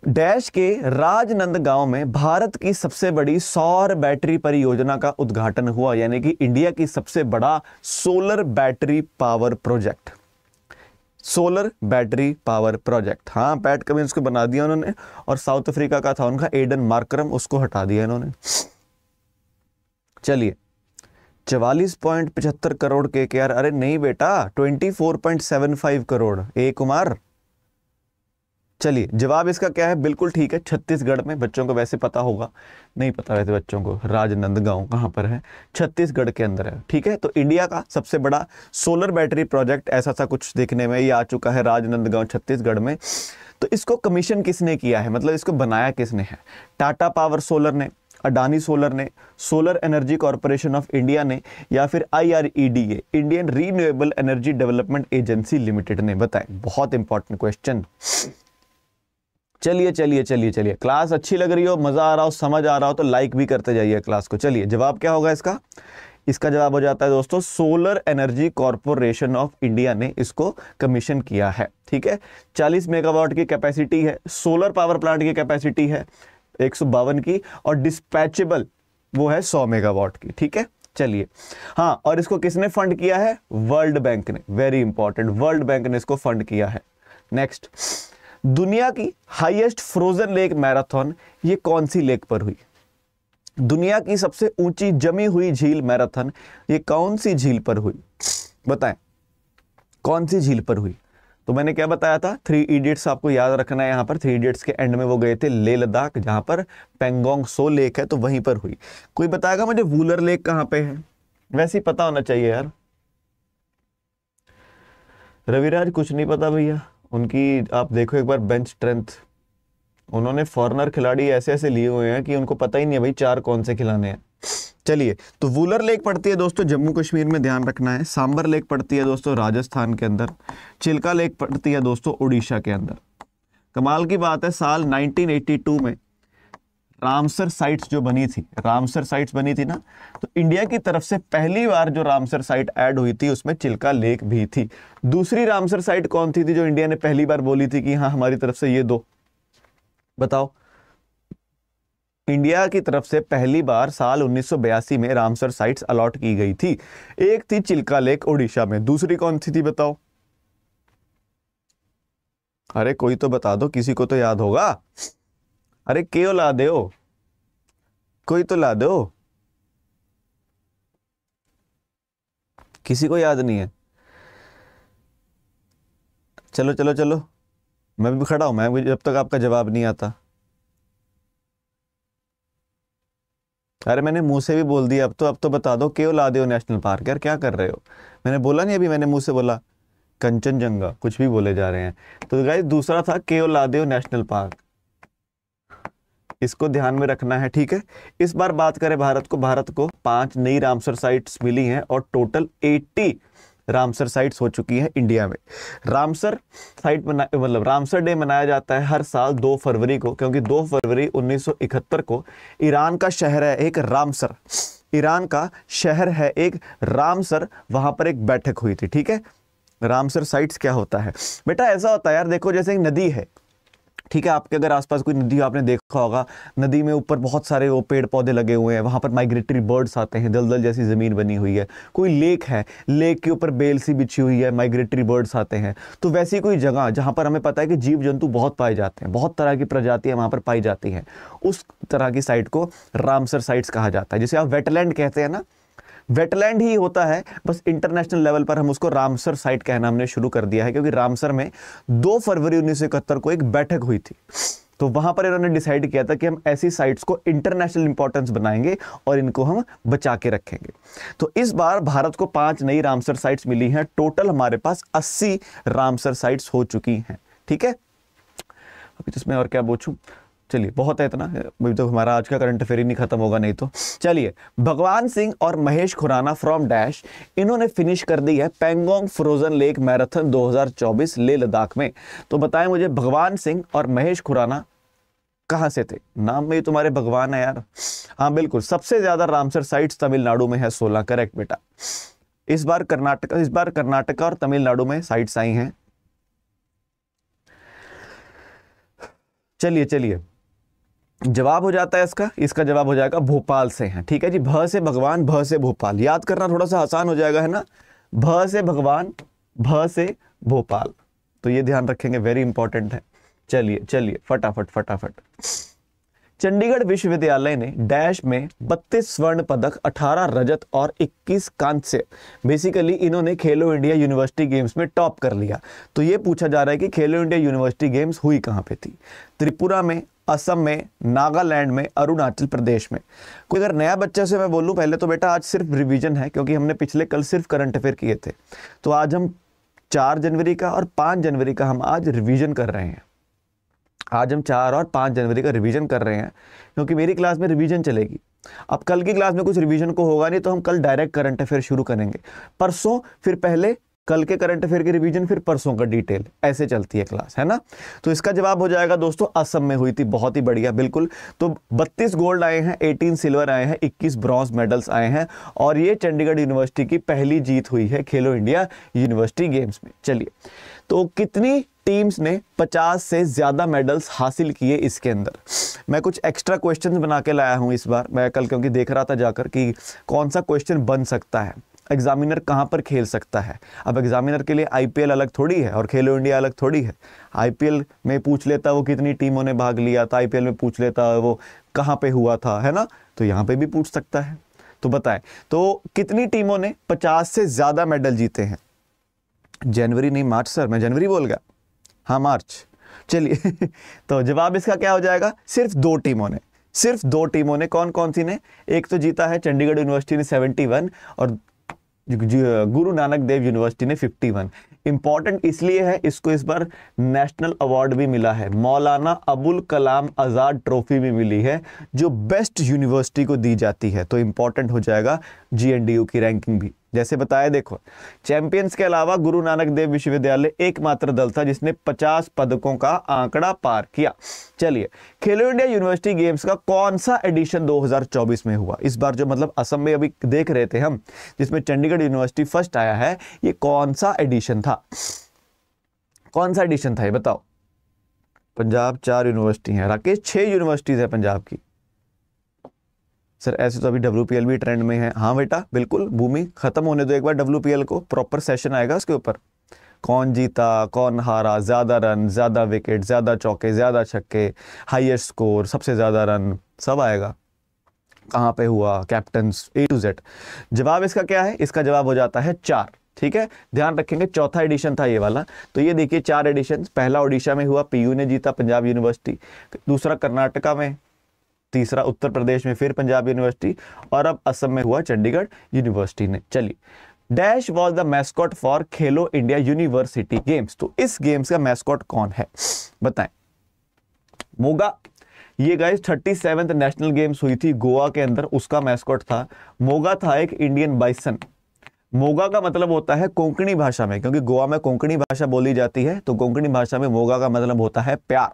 डैश के राजनंद गांव में भारत की सबसे बड़ी सौर बैटरी परियोजना का उद्घाटन हुआ यानी कि इंडिया की सबसे बड़ा solar battery power project solar battery power project हाँ पैट कभी उसको बना दिया उन्होंने और साउथ अफ्रीका का था उनका एडन मार्क्रम उसको हटा दिया इन्होंने चलिए चवालीस पॉइंट पचहत्तर करोड़ के के आर अरे नहीं बेटा twenty four point seven five crore A Kumar चलिए जवाब इसका क्या है बिल्कुल ठीक है छत्तीसगढ़ में बच्चों को वैसे पता होगा नहीं पता वैसे बच्चों को राजनंदगांव कहाँ पर है छत्तीसगढ़ के अंदर है ठीक है तो इंडिया का सबसे बड़ा सोलर बैटरी प्रोजेक्ट ऐसा सा कुछ देखने में ये आ चुका है राजनंदगांव छत्तीसगढ़ में तो इसको कमीशन किसने किया है मतलब इसको बनाया किसने है टाटा पावर सोलर ने अडानी सोलर ने Solar Energy Corporation of India ने या फिर IREDA e Indian Renewable Energy Development Agency Limited ने बताया बहुत इंपॉर्टेंट क्वेश्चन चलिए चलिए चलिए चलिए क्लास अच्छी लग रही हो मज़ा आ रहा हो समझ आ रहा हो तो लाइक भी करते जाइए क्लास को चलिए जवाब क्या होगा इसका इसका जवाब हो जाता है दोस्तों Solar Energy Corporation of India ने इसको कमीशन किया है ठीक है 40 मेगावाट की कैपेसिटी है सोलर पावर प्लांट की कैपेसिटी है एक की और डिस्पैचेबल वो है 100 मेगावाट की ठीक है चलिए हाँ और इसको किसने फंड किया है वर्ल्ड बैंक ने वेरी इंपॉर्टेंट वर्ल्ड बैंक ने इसको फंड किया है नेक्स्ट दुनिया की हाईएस्ट फ्रोजन लेक मैराथन ये कौन सी लेक पर हुई दुनिया की सबसे ऊंची जमी हुई झील मैराथन ये कौन सी झील पर हुई बताएं कौन सी झील पर हुई तो मैंने क्या बताया था थ्री इडियट्स आपको याद रखना है यहाँ पर थ्री इडियट्स के एंड में वो गए थे ले लद्दाख जहाँ पर पेंगोंग सो लेक है तो वहीं पर हुई कोई बताएगा मुझे वूलर लेक कहाँ पे है वैसे ही पता होना चाहिए यार रविराज कुछ नहीं पता भैया उनकी आप देखो एक बार बेंच स्ट्रेंथ उन्होंने फॉरनर खिलाड़ी ऐसे ऐसे लिए हुए हैं कि उनको पता ही नहीं है भाई चार कौन से खिलाने हैं चलिए तो वूलर लेक पड़ती है दोस्तों जम्मू कश्मीर में ध्यान रखना है सांबर लेक पड़ती है दोस्तों राजस्थान के अंदर चिल्का लेक पड़ती है दोस्तों उड़ीसा के अंदर कमाल की बात है साल 1982 में रामसर साइट्स जो बनी थी रामसर साइट्स बनी थी ना तो इंडिया की तरफ से पहली बार जो रामसर साइट ऐड हुई थी उसमें चिल्का लेक भी थी दूसरी रामसर साइट कौन थी, थी जो इंडिया ने पहली बार बोली थी कि हाँ हमारी तरफ से ये दो बताओ इंडिया की तरफ से पहली बार साल 1982 में रामसर साइट्स अलॉट की गई थी एक थी चिल्का लेक ओडिशा में दूसरी कौन सी थी बताओ अरे कोई तो बता दो किसी को तो याद होगा अरे क्यों ला दो कोई तो ला दो किसी को याद नहीं है चलो चलो चलो मैं भी खड़ा हूं मैं भी जब तक आपका जवाब नहीं आता अरे मैंने मुंह से भी बोल दिया अब तो अब तो बता दो क्यों ला दे हो नेशनल पार्क यार क्या कर रहे हो मैंने बोला नहीं अभी मैंने मुंह से बोला कंचनजंगा कुछ भी बोले जा रहे हैं तो गाइस दूसरा था केओ लादेव नेशनल पार्क इसको ध्यान में रखना है ठीक है इस बार बात करें भारत को भारत को पांच नई रामसर साइट्स मिली हैं और टोटल एट्टी रामसर साइट्स हो चुकी हैं इंडिया में रामसर साइट मतलब रामसर डे मनाया जाता है हर साल दो फरवरी को क्योंकि दो फरवरी 1971 को ईरान का शहर है एक रामसर ईरान का शहर है एक रामसर वहां पर एक बैठक हुई थी ठीक है रामसर साइट्स क्या होता है बेटा ऐसा होता है यार देखो जैसे एक नदी है ठीक है आपके अगर आसपास कोई नदी आपने देखा होगा नदी में ऊपर बहुत सारे वो पेड़ पौधे लगे हुए हैं वहाँ पर माइग्रेटरी बर्ड्स आते हैं दलदल जैसी ज़मीन बनी हुई है कोई लेक है लेक के ऊपर बेल सी बिछी हुई है माइग्रेटरी बर्ड्स आते हैं तो वैसी कोई जगह जहाँ पर हमें पता है कि जीव जंतु बहुत पाए जाते हैं बहुत तरह की प्रजातियाँ वहाँ पर पाई जाती हैं उस तरह की साइट को रामसर साइट्स कहा जाता है जिसे आप वेटलैंड कहते हैं ना वेटलैंड ही होता है बस इंटरनेशनल लेवल पर हम उसको रामसर साइट कहना हमने शुरू कर दिया है क्योंकि रामसर में दो फरवरी उन्नीस को एक बैठक हुई थी तो वहां पर इन्होंने डिसाइड किया था कि हम ऐसी साइट्स को इंटरनेशनल इंपॉर्टेंस बनाएंगे और इनको हम बचा के रखेंगे तो इस बार भारत को पांच नई रामसर साइट्स मिली हैं टोटल हमारे पास 80 रामसर साइट्स हो चुकी हैं ठीक है अभी जिसमें तो और क्या पूछूँ चलिए बहुत है इतना अभी तो हमारा आज का करंट अफेयर ही नहीं खत्म होगा नहीं तो चलिए भगवान सिंह और महेश खुराना फ्रॉम डैश इन्होंने फिनिश कर दी है पेंगोंग फ्रोजन लेक मैराथन 2024 ले लद्दाख में तो बताएं मुझे भगवान सिंह और महेश खुराना कहाँ से थे नाम में ही तुम्हारे भगवान है यार हाँ बिल्कुल सबसे ज्यादा रामसर साइट्स तमिलनाडु में है सोलह करेक्ट बेटा इस बार कर्नाटक इस बार कर्नाटका और तमिलनाडु में साइट्स आई हैं चलिए चलिए जवाब हो जाता है इसका इसका जवाब हो जाएगा भोपाल से हैं ठीक है जी भ से भगवान भ से भोपाल याद करना थोड़ा सा आसान हो जाएगा है ना भ से भगवान भ से भोपाल तो ये ध्यान रखेंगे वेरी इंपॉर्टेंट है चलिए चलिए फटाफट फटाफट चंडीगढ़ विश्वविद्यालय ने डैश में 32 स्वर्ण पदक 18 रजत और 21 कांस्य बेसिकली इन्होंने खेलो इंडिया यूनिवर्सिटी गेम्स में टॉप कर लिया तो ये पूछा जा रहा है कि खेलो इंडिया यूनिवर्सिटी गेम्स हुई कहाँ पे थी त्रिपुरा में असम में नागालैंड में अरुणाचल प्रदेश में कोई अगर नया बच्चे से मैं बोलूँ पहले तो बेटा आज सिर्फ रिविजन है क्योंकि हमने पिछले कल सिर्फ करंट अफेयर किए थे तो आज हम चार जनवरी का और पाँच जनवरी का हम आज रिविजन कर रहे हैं आज हम चार और पाँच जनवरी का रिवीजन कर रहे हैं क्योंकि मेरी क्लास में रिवीजन चलेगी अब कल की क्लास में कुछ रिवीजन को होगा नहीं तो हम कल डायरेक्ट करंट अफेयर शुरू करेंगे परसों फिर पहले कल के करंट अफेयर के रिवीजन फिर परसों का डिटेल ऐसे चलती है क्लास है ना तो इसका जवाब हो जाएगा दोस्तों असम में हुई थी बहुत ही बढ़िया बिल्कुल तो 32 गोल्ड आए हैं 18 सिल्वर आए हैं 21 ब्रॉन्ज मेडल्स आए हैं और ये चंडीगढ़ यूनिवर्सिटी की पहली जीत हुई है खेलो इंडिया यूनिवर्सिटी गेम्स में चलिए तो कितनी टीम्स ने 50 से ज़्यादा मेडल्स हासिल किए इसके अंदर मैं कुछ एक्स्ट्रा क्वेश्चंस बना के लाया हूँ इस बार मैं कल क्योंकि देख रहा था जाकर कि कौन सा क्वेश्चन बन सकता है एग्जामिनर कहाँ पर खेल सकता है अब एग्जामिनर के लिए आईपीएल अलग थोड़ी है और खेलो इंडिया अलग थोड़ी है आईपीएल में पूछ लेता वो कितनी टीमों ने भाग लिया था आईपीएल में पूछ लेता वो कहाँ पे हुआ था है ना तो यहाँ पे भी पूछ सकता है तो बताएं तो कितनी टीमों ने 50 से ज़्यादा मेडल जीते हैं जनवरी नहीं मार्च सर मैं जनवरी बोल गया हाँ मार्च चलिए तो जवाब इसका क्या हो जाएगा सिर्फ दो टीमों ने सिर्फ दो टीमों ने कौन कौन सी ने एक तो जीता है चंडीगढ़ यूनिवर्सिटी ने 71 और गुरु नानक देव यूनिवर्सिटी ने 51 इंपॉर्टेंट इसलिए है इसको इस बार नेशनल अवार्ड भी मिला है मौलाना अबुल कलाम आज़ाद ट्रॉफी भी मिली है जो बेस्ट यूनिवर्सिटी को दी जाती है तो इंपॉर्टेंट हो जाएगा जीएनडीयू की रैंकिंग भी जैसे बताया देखो चैंपियंस के अलावा गुरु नानक देव विश्वविद्यालय एकमात्र दल था जिसने 50 पदकों का आंकड़ा पार किया चलिए खेलो इंडिया यूनिवर्सिटी गेम्स का कौन सा एडिशन 2024 में हुआ इस बार जो मतलब असम में अभी देख रहे थे हम जिसमें चंडीगढ़ यूनिवर्सिटी फर्स्ट आया है ये कौन सा एडिशन था कौन सा एडिशन था ये बताओ पंजाब चार यूनिवर्सिटी है राकेश छह यूनिवर्सिटीज है पंजाब की सर ऐसे तो अभी डब्ल्यू भी ट्रेंड में है हाँ बेटा बिल्कुल भूमि खत्म होने दो एक बार डब्ल्यू को प्रॉपर सेशन आएगा उसके ऊपर कौन जीता कौन हारा ज़्यादा रन ज़्यादा विकेट ज़्यादा चौके ज़्यादा छक्के हाइएस्ट स्कोर सबसे ज़्यादा रन सब आएगा कहाँ पे हुआ कैप्टन ए टू जेड जवाब इसका क्या है इसका जवाब हो जाता है चार ठीक है ध्यान रखेंगे चौथा एडिशन था ये वाला तो ये देखिए चार एडिशन पहला ओडिशा में हुआ पीयू ने जीता पंजाब यूनिवर्सिटी दूसरा कर्नाटका में तीसरा उत्तर प्रदेश में फिर पंजाब यूनिवर्सिटी और अब असम में हुआ चंडीगढ़ यूनिवर्सिटी ने चलिए dash was the mascot for Khelo India University Games तो इस गेम्स का मैस्कॉट कौन है बताएं मोगा ये guys thirty seventh National Games हुई थी गोवा के अंदर उसका मैस्कॉट था मोगा था एक इंडियन बाइसन मोगा का मतलब होता है कोंकणी भाषा में क्योंकि गोवा में कोंकणी भाषा बोली जाती है तो कोंकणी भाषा में मोगा का मतलब होता है प्यार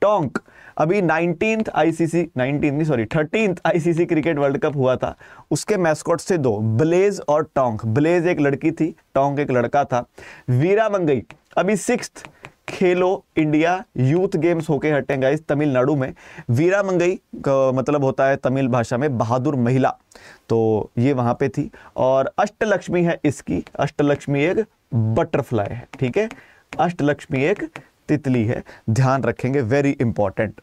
टोंक अभी नाइनटीन आईसीसी नाइनटीन नहीं sorry thirteen ICC cricket world cup हुआ था उसके मैस्कॉट्स से दो ब्लेज और टोंक ब्लेज एक लड़की थी टोंक एक लड़का था वीरा मंगई अभी सिक्स खेलो इंडिया यूथ गेम्स होके हटे गाइस तमिलनाडु में वीरा मंगई मतलब होता है तमिल भाषा में बहादुर महिला तो ये वहाँ पे थी और अष्टलक्ष्मी है इसकी अष्टलक्ष्मी एक बटरफ्लाई है ठीक है अष्टलक्ष्मी एक तितली है ध्यान रखेंगे वेरी इंपॉर्टेंट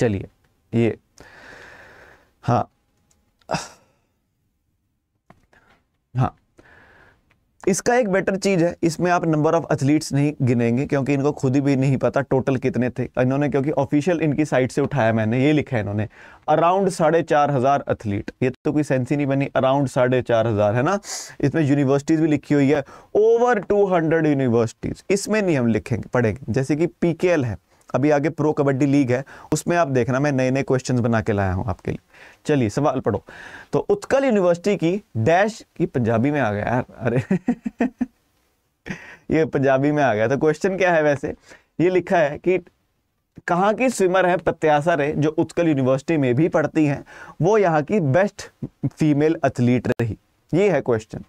चलिए ये हाँ हाँ इसका एक बेटर चीज़ है इसमें आप नंबर ऑफ एथलीट्स नहीं गिनेंगे क्योंकि इनको खुद ही भी नहीं पता टोटल कितने थे इन्होंने क्योंकि ऑफिशियल इनकी साइट से उठाया मैंने ये लिखा है इन्होंने अराउंड साढ़े चार हज़ार एथलीट ये तो कोई सेंस ही नहीं बनी अराउंड साढ़े चार हज़ार है ना इसमें यूनिवर्सिटीज़ भी लिखी हुई है ओवर टू हंड्रेड यूनिवर्सिटीज़ इसमें नहीं हम लिखेंगे पढ़ेंगे जैसे कि पी है अभी आगे प्रो कबड्डी लीग है उसमें आप देखना मैं नए नए क्वेश्चन बना के लाया हूँ आपके लिए चलिए सवाल पढ़ो तो उत्कल यूनिवर्सिटी की डैश की पंजाबी में आ गया यार अरे ये पंजाबी में आ गया तो क्वेश्चन क्या है वैसे ये लिखा है कि कहाँ की स्विमर है प्रत्याशा रे जो उत्कल यूनिवर्सिटी में भी पढ़ती हैं वो यहाँ की बेस्ट फीमेल एथलीट रही ये है क्वेश्चन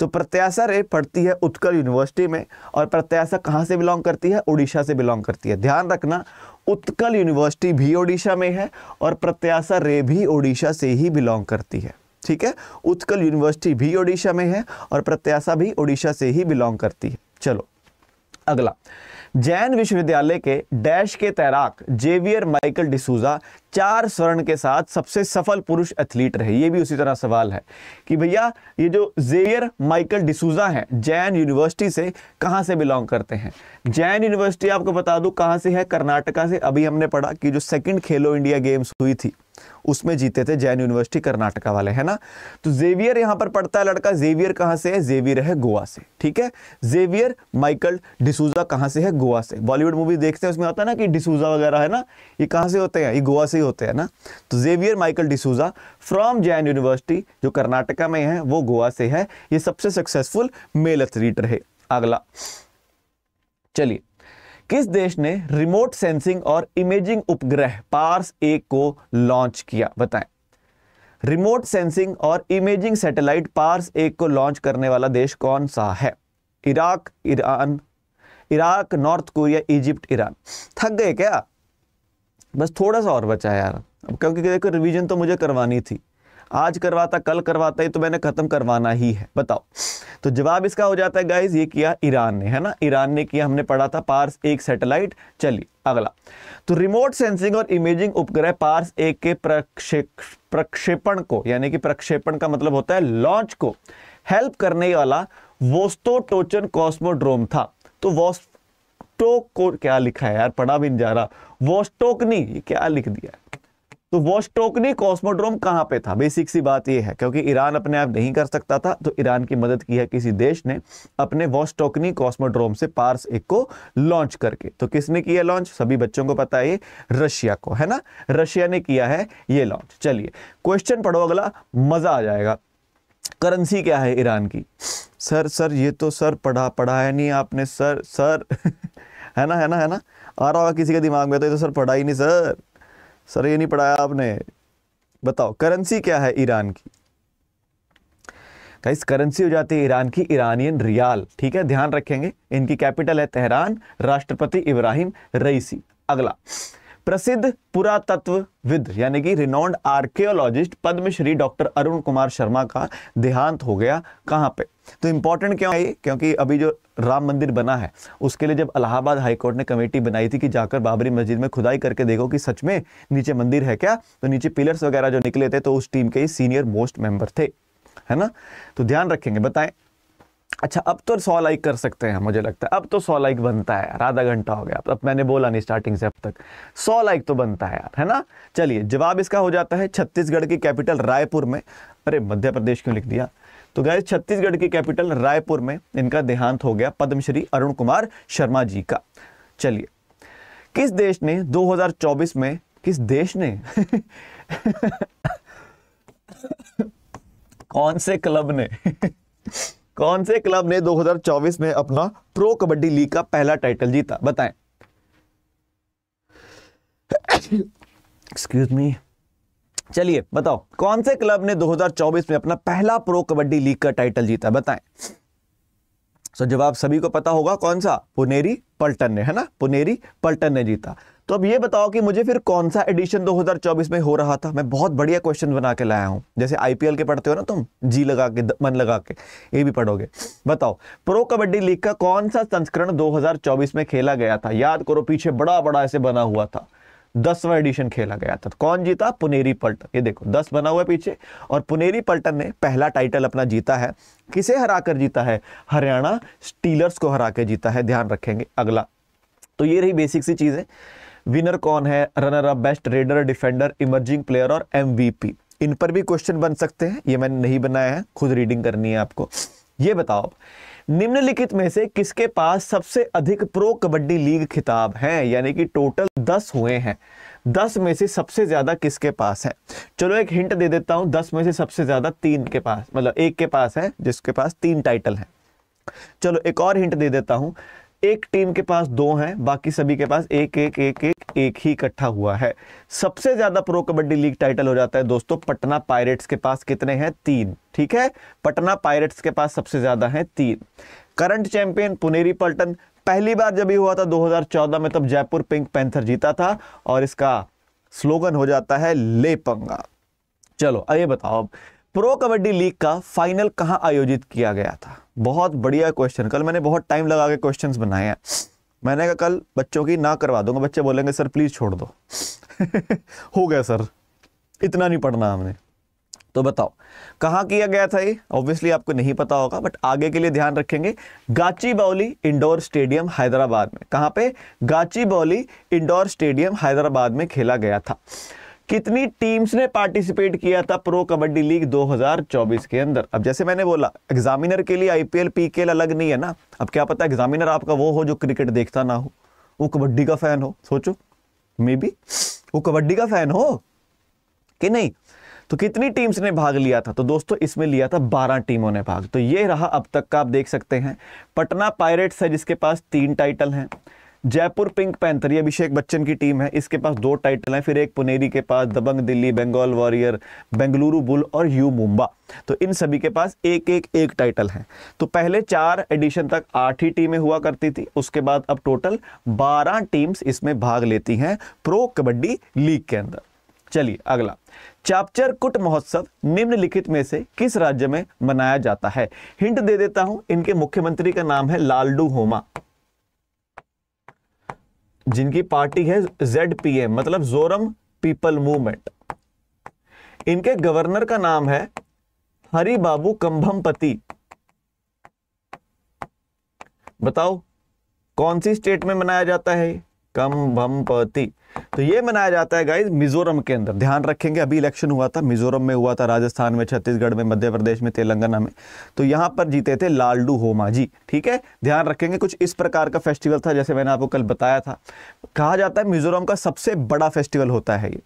तो प्रत्याशा रे पढ़ती है उत्कल यूनिवर्सिटी में और प्रत्याशा कहाँ से बिलोंग करती है उड़ीसा से बिलोंग करती है ध्यान रखना उत्कल यूनिवर्सिटी भी ओडिशा में है और प्रत्याशा रे भी ओडिशा से ही बिलोंग करती है ठीक है उत्कल यूनिवर्सिटी भी ओडिशा में है और प्रत्याशा भी ओडिशा से ही बिलोंग करती है चलो अगला जैन विश्वविद्यालय के डैश के तैराक जेवियर माइकल डिसूजा चार स्वर्ण के साथ सबसे सफल पुरुष एथलीट रहे ये भी उसी तरह सवाल है कि भैया ये जो जेवियर माइकल डिसूजा हैं जैन यूनिवर्सिटी से कहाँ से बिलोंग करते हैं जैन यूनिवर्सिटी आपको बता दूँ कहाँ से है कर्नाटका से अभी हमने पढ़ा कि जो सेकेंड खेलो इंडिया गेम्स हुई थी उसमें जीते थे जैन यूनिवर्सिटी कर्नाटका वाले है ना तो जेवियर यहां पर पढ़ता है लड़का जेवियर कहां से है जेवियर है गोवा से ठीक है जेवियर माइकल डिसूजा कहां से है गोवा से बॉलीवुड मूवी देखते हैं उसमें आता है ना कि डिसूजा वगैरह है ना ये कहां से होते हैं ये गोवा से ही होते हैं ना तो Xavier Michael D'Souza from Jain University जो कर्नाटका में है वो गोवा से है ये सबसे सक्सेसफुल मेल एथलीट रहे अगला चलिए किस देश ने रिमोट सेंसिंग और इमेजिंग उपग्रह पार्स ए को लॉन्च किया बताएं रिमोट सेंसिंग और इमेजिंग सैटेलाइट पार्स एक को लॉन्च करने वाला देश कौन सा है Iraq Iran Iraq North Korea Egypt Iran थक गए क्या बस थोड़ा सा और बचा है यार अब क्योंकि देखो रिवीजन तो मुझे करवानी थी आज करवाता कल करवाता ही तो मैंने ख़त्म करवाना ही है बताओ तो जवाब इसका हो जाता है गाइज ये किया ईरान ने है ना ईरान ने किया हमने पढ़ा था पार्स एक सैटेलाइट चलिए अगला तो रिमोट सेंसिंग और इमेजिंग उपग्रह पार्स एक के प्रक्षेपण को यानी कि प्रक्षेपण का मतलब होता है लॉन्च को हेल्प करने वाला वोस्तो टोचन कॉस्मोड्रोम था तो वोस्टोक को क्या लिखा है यार पढ़ा भी नहीं जा रहा वोस्टोकनी ये क्या लिख दिया है तो वोस्टोकनी कॉस्मोड्रोम कहां पे था बेसिक सी बात ये है क्योंकि ईरान अपने आप नहीं कर सकता था तो ईरान की मदद की है किसी देश ने अपने वोस्टोकनी कॉस्मोड्रोम से पार्स एक को लॉन्च करके तो किसने किया लॉन्च सभी बच्चों को पता है रशिया को है ना रशिया ने किया है ये लॉन्च चलिए क्वेश्चन पढ़ो अगला मजा आ जाएगा करेंसी क्या है ईरान की सर सर ये तो सर पढ़ा पढ़ाया नहीं आपने सर सर है ना है ना है ना आ रहा होगा किसी के दिमाग में तो ये तो सर पढ़ा ही नहीं सर सर ये नहीं पढ़ाया आपने बताओ करेंसी क्या है ईरान की गाइस करेंसी हो जाती है ईरान की ईरानियन रियाल ठीक है ध्यान रखेंगे इनकी कैपिटल है तेहरान राष्ट्रपति इब्राहिम रईसी अगला प्रसिद्ध पुरातत्वविद यानी कि renowned archaeologist Padmashri doctor Arun Kumar Sharma का देहांत हो गया कहाँ पे तो इम्पोर्टेंट क्यों है क्योंकि अभी जो राम मंदिर बना है उसके लिए जब अलाहाबाद हाईकोर्ट ने कमेटी बनाई थी कि जाकर बाबरी मस्जिद में खुदाई करके देखो कि सच में नीचे मंदिर है क्या तो नीचे पिलर्स वगैरह जो निकले थे तो उस टीम के ही सीनियर मोस्ट मेंबर थे है ना तो ध्यान रखेंगे बताएं अच्छा अब तो सौ लाइक कर सकते हैं मुझे लगता है अब तो सौ लाइक बनता है यार आधा घंटा हो गया अब मैंने बोला नहीं स्टार्टिंग से अब तक सौ लाइक तो बनता है यार है ना चलिए जवाब इसका हो जाता है छत्तीसगढ़ की कैपिटल रायपुर में अरे मध्य प्रदेश क्यों लिख दिया तो गए छत्तीसगढ़ की कैपिटल रायपुर में इनका देहांत हो गया पद्मश्री अरुण कुमार शर्मा जी का चलिए किस देश ने दो में किस देश ने कौन से क्लब ने कौन से क्लब ने 2024 में अपना प्रो कबड्डी लीग का पहला टाइटल जीता बताएं एक्सक्यूज मी चलिए बताओ कौन से क्लब ने 2024 में अपना पहला प्रो कबड्डी लीग का टाइटल जीता बताएं सो so, जवाब सभी को पता होगा कौन सा पुनेरी पल्टन ने है ना पुनेरी पल्टन ने जीता तो अब ये बताओ कि मुझे फिर कौन सा एडिशन 2024 में हो रहा था मैं बहुत बढ़िया क्वेश्चन बना के लाया हूं जैसे आईपीएल के पढ़ते हो ना तुम जी लगा के मन लगा के ये भी पढ़ोगे बताओ प्रो कबड्डी लीग का कौन सा संस्करण 2024 में खेला गया था याद करो पीछे बड़ा बड़ा ऐसे बना हुआ था दसवा एडिशन खेला गया था कौन जीता पुनेरी पलटन ये देखो दस बना हुआ है पीछे और पुनेरी पलटन ने पहला टाइटल अपना जीता है किसे हरा कर जीता है हरियाणा स्टीलर्स को हरा के जीता है ध्यान रखेंगे अगला तो ये रही बेसिक सी चीज़ें विनर कौन है runner up best raider defender emerging player और एम इन पर भी क्वेश्चन बन सकते हैं ये मैंने नहीं बनाया है खुद रीडिंग करनी है आपको ये बताओ निम्नलिखित में से किसके पास सबसे अधिक प्रो कबड्डी लीग खिताब हैं यानी कि टोटल दस हुए हैं दस में से सबसे ज़्यादा किसके पास है चलो एक हिंट दे देता हूं दस में से सबसे ज़्यादा तीन के पास मतलब एक के पास है जिसके पास तीन टाइटल है चलो एक और हिंट दे देता हूं एक टीम के पास दो हैं बाकी सभी के पास एक एक एक एक एक ही इकट्ठा हुआ है सबसे ज्यादा प्रो कबड्डी लीग टाइटल हो जाता है दोस्तों पटना पायरेट्स के पास कितने हैं तीन ठीक है पटना पायरेट्स के पास सबसे ज्यादा है तीन करंट चैंपियन पुनेरी पल्टन पहली बार जब ही हुआ था 2014 में तब जयपुर पिंक पैंथर जीता था और इसका स्लोगन हो जाता है ले पंगा चलो अब ये बताओ अब प्रो कबड्डी लीग का फाइनल कहां आयोजित किया गया था बहुत बढ़िया क्वेश्चन कल मैंने बहुत टाइम लगा के क्वेश्चन बनाए हैं मैंने कहा कल बच्चों की ना करवा दूंगा बच्चे बोलेंगे सर प्लीज़ छोड़ दो हो गया सर इतना नहीं पढ़ना हमने तो बताओ कहाँ किया गया था ये ऑब्वियसली आपको नहीं पता होगा बट आगे के लिए ध्यान रखेंगे गाची बाउली इंडोर स्टेडियम हैदराबाद में कहाँ पे गाची बाउली इंडोर स्टेडियम हैदराबाद में खेला गया था कितनी टीम्स ने पार्टिसिपेट किया था प्रो कबड्डी लीग 2024 के अंदर अब जैसे मैंने बोला एग्जामिनर के लिए आईपीएल पीकेएल अलग नहीं है ना अब क्या पता एग्जामिनर आपका वो हो जो क्रिकेट देखता ना हो वो कबड्डी का फैन हो सोचो मे बी वो कबड्डी का फैन हो कि नहीं तो कितनी टीम्स ने भाग लिया था तो दोस्तों इसमें लिया था बारह टीमों ने भाग तो ये रहा अब तक का आप देख सकते हैं पटना पायरेट्स है जिसके पास तीन टाइटल हैं जयपुर पिंक पैंथर ये अभिषेक बच्चन की टीम है इसके पास दो टाइटल हैं फिर एक पुनेरी के पास दबंग दिल्ली बंगाल वॉरियर बेंगलुरु बुल और यू मुंबा तो इन सभी के पास एक एक एक टाइटल है तो पहले चार एडिशन तक आठ ही टीमें हुआ करती थी उसके बाद अब टोटल बारह टीम्स इसमें भाग लेती हैं प्रो कबड्डी लीग के अंदर चलिए अगला चापचर कुट महोत्सव निम्नलिखित में से किस राज्य में मनाया जाता है हिंट दे देता हूं इनके मुख्यमंत्री का नाम है लालडू होमा जिनकी पार्टी है जेड पी एम मतलब जोरम पीपल मूवमेंट इनके गवर्नर का नाम है हरी बाबू कंभमपति बताओ कौन सी स्टेट में मनाया जाता है कम भमपति तो ये मनाया जाता है गाइज मिजोरम के अंदर ध्यान रखेंगे अभी इलेक्शन हुआ था मिजोरम में हुआ था राजस्थान में छत्तीसगढ़ में मध्य प्रदेश में तेलंगाना में तो यहाँ पर जीते थे लालडू होमा जी ठीक है ध्यान रखेंगे कुछ इस प्रकार का फेस्टिवल था जैसे मैंने आपको कल बताया था कहा जाता है मिजोरम का सबसे बड़ा फेस्टिवल होता है ये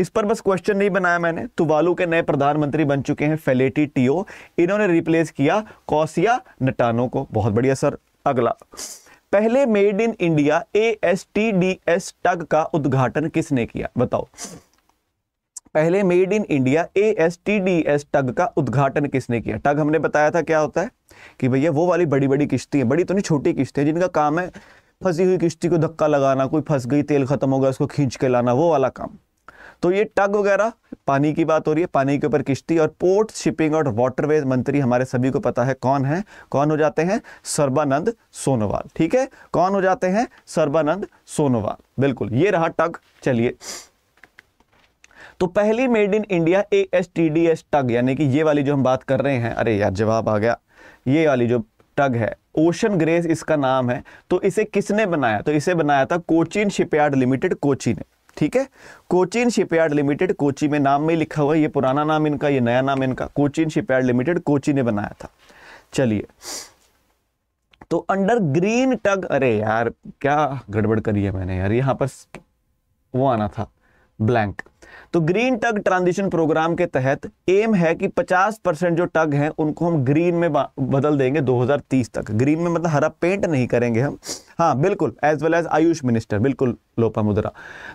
इस पर बस क्वेश्चन नहीं बनाया मैंने तुवालू के नए प्रधानमंत्री बन चुके हैं फेलेटी टीओ इन्होंने रिप्लेस किया कौसिया नटानो को बहुत बढ़िया सर अगला पहले made in India A S T D S tug का उद्घाटन किसने किया बताओ पहले made in India A S T D S tug का उद्घाटन किसने किया टग हमने बताया था क्या होता है कि भैया वो वाली बड़ी बड़ी किश्ती है बड़ी तो नहीं छोटी किश्ती है जिनका काम है फंसी हुई किश्ती को धक्का लगाना कोई फंस गई तेल खत्म हो गया उसको खींच के लाना वो वाला काम तो ये टग वगैरह पानी की बात हो रही है पानी के ऊपर किश्ती और पोर्ट शिपिंग और वाटरवेज मंत्री हमारे सभी को पता है कौन है कौन हो जाते हैं सर्बानंद सोनोवाल ठीक है कौन हो जाते हैं सर्बानंद सोनोवाल बिल्कुल ये रहा टग चलिए तो पहली made in India A S T D S tug यानी कि ये वाली जो हम बात कर रहे हैं अरे यार जवाब आ गया ये वाली जो टग है ओशन ग्रेस इसका नाम है तो इसे किसने बनाया तो इसे बनाया था कोचिन शिपयार्ड लिमिटेड कोची ने ठीक है कोचिन शिपयार्ड लिमिटेड कोची में नाम में लिखा हुआ है ये पुराना नाम इनका ये नया नाम इनका कोचिन शिपयार्ड लिमिटेड कोची ने बनाया था चलिए तो अंडर ग्रीन टग अरे यार क्या गड़बड़ करी है मैंने यार यहां पर वो आना था ब्लैंक तो ग्रीन टग ट्रांजिशन प्रोग्राम के तहत एम है कि 50 परसेंट जो टग हैं उनको हम ग्रीन में बदल देंगे 2030 तक ग्रीन में मतलब हरा पेंट नहीं करेंगे हम हाँ बिल्कुल as well as AYUSH minister बिल्कुल लोपा मुद्रा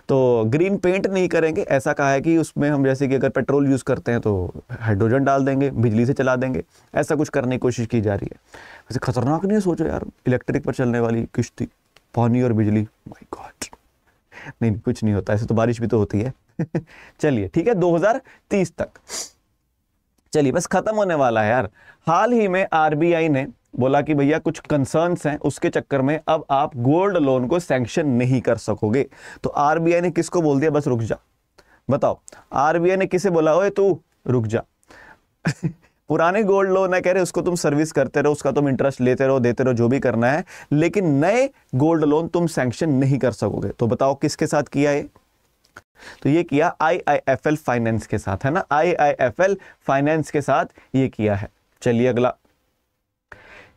तो ग्रीन पेंट नहीं करेंगे ऐसा कहा है कि उसमें हम जैसे कि अगर पेट्रोल यूज़ करते हैं तो हाइड्रोजन डाल देंगे बिजली से चला देंगे ऐसा कुछ करने की कोशिश की जा रही है वैसे खतरनाक नहीं है सोचो यार इलेक्ट्रिक पर चलने वाली किश्ती पानी और बिजली माई गॉड नहीं कुछ नहीं होता ऐसे तो बारिश भी तो होती है चलिए ठीक है 2030 तक चलिए बस खत्म होने वाला है यार हाल ही में आरबीआई ने बोला कि भैया कुछ कंसर्न्स हैं उसके चक्कर में अब आप गोल्ड लोन को सैंक्शन नहीं कर सकोगे तो आरबीआई ने किसको बोल दिया बस रुक जा बताओ आरबीआई ने किसे बोला ओए तू रुक जा पुराने गोल्ड लोन है कह रहे उसको तुम सर्विस करते रहो उसका तुम इंटरेस्ट लेते रहो देते रहो जो भी करना है लेकिन नए गोल्ड लोन तुम सैंक्शन नहीं कर सकोगे तो बताओ किसके साथ किया ये तो ये किया आईआईएफएल फाइनेंस के साथ है ना आईआईएफएल फाइनेंस के साथ ये किया है चलिए अगला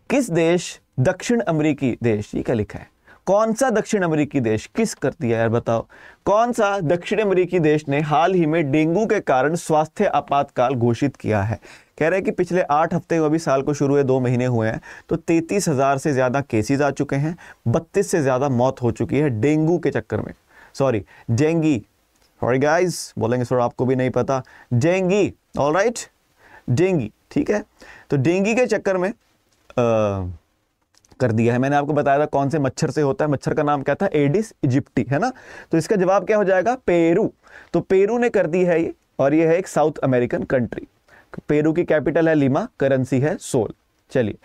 किस देश दक्षिण अमरीकी देश ये क्या लिखा है कौन सा दक्षिण अमरीकी देश किस कर दिया यार बताओ कौन सा दक्षिण अमरीकी देश ने हाल ही में डेंगू के कारण स्वास्थ्य आपातकाल घोषित किया है कह रहे हैं कि पिछले आठ हफ्ते अभी साल को शुरू हुए दो महीने हुए हैं तो तैंतीस हज़ार से ज़्यादा केसेज आ चुके हैं बत्तीस से ज़्यादा मौत हो चुकी है डेंगू के चक्कर में सॉरी डेंगी सॉरी गाइज बोलेंगे सर आपको भी नहीं पता डेंगी ऑल राइट डेंगी ठीक है तो डेंगी के चक्कर में आ, कर दिया है मैंने आपको बताया था कौन से मच्छर से होता है मच्छर का नाम क्या था एडिस इजिप्टी है ना तो इसका जवाब क्या हो जाएगा पेरू तो पेरू ने कर दी है ये और ये है एक साउथ अमेरिकन कंट्री पेरू की कैपिटल है लीमा करेंसी है सोल चलिए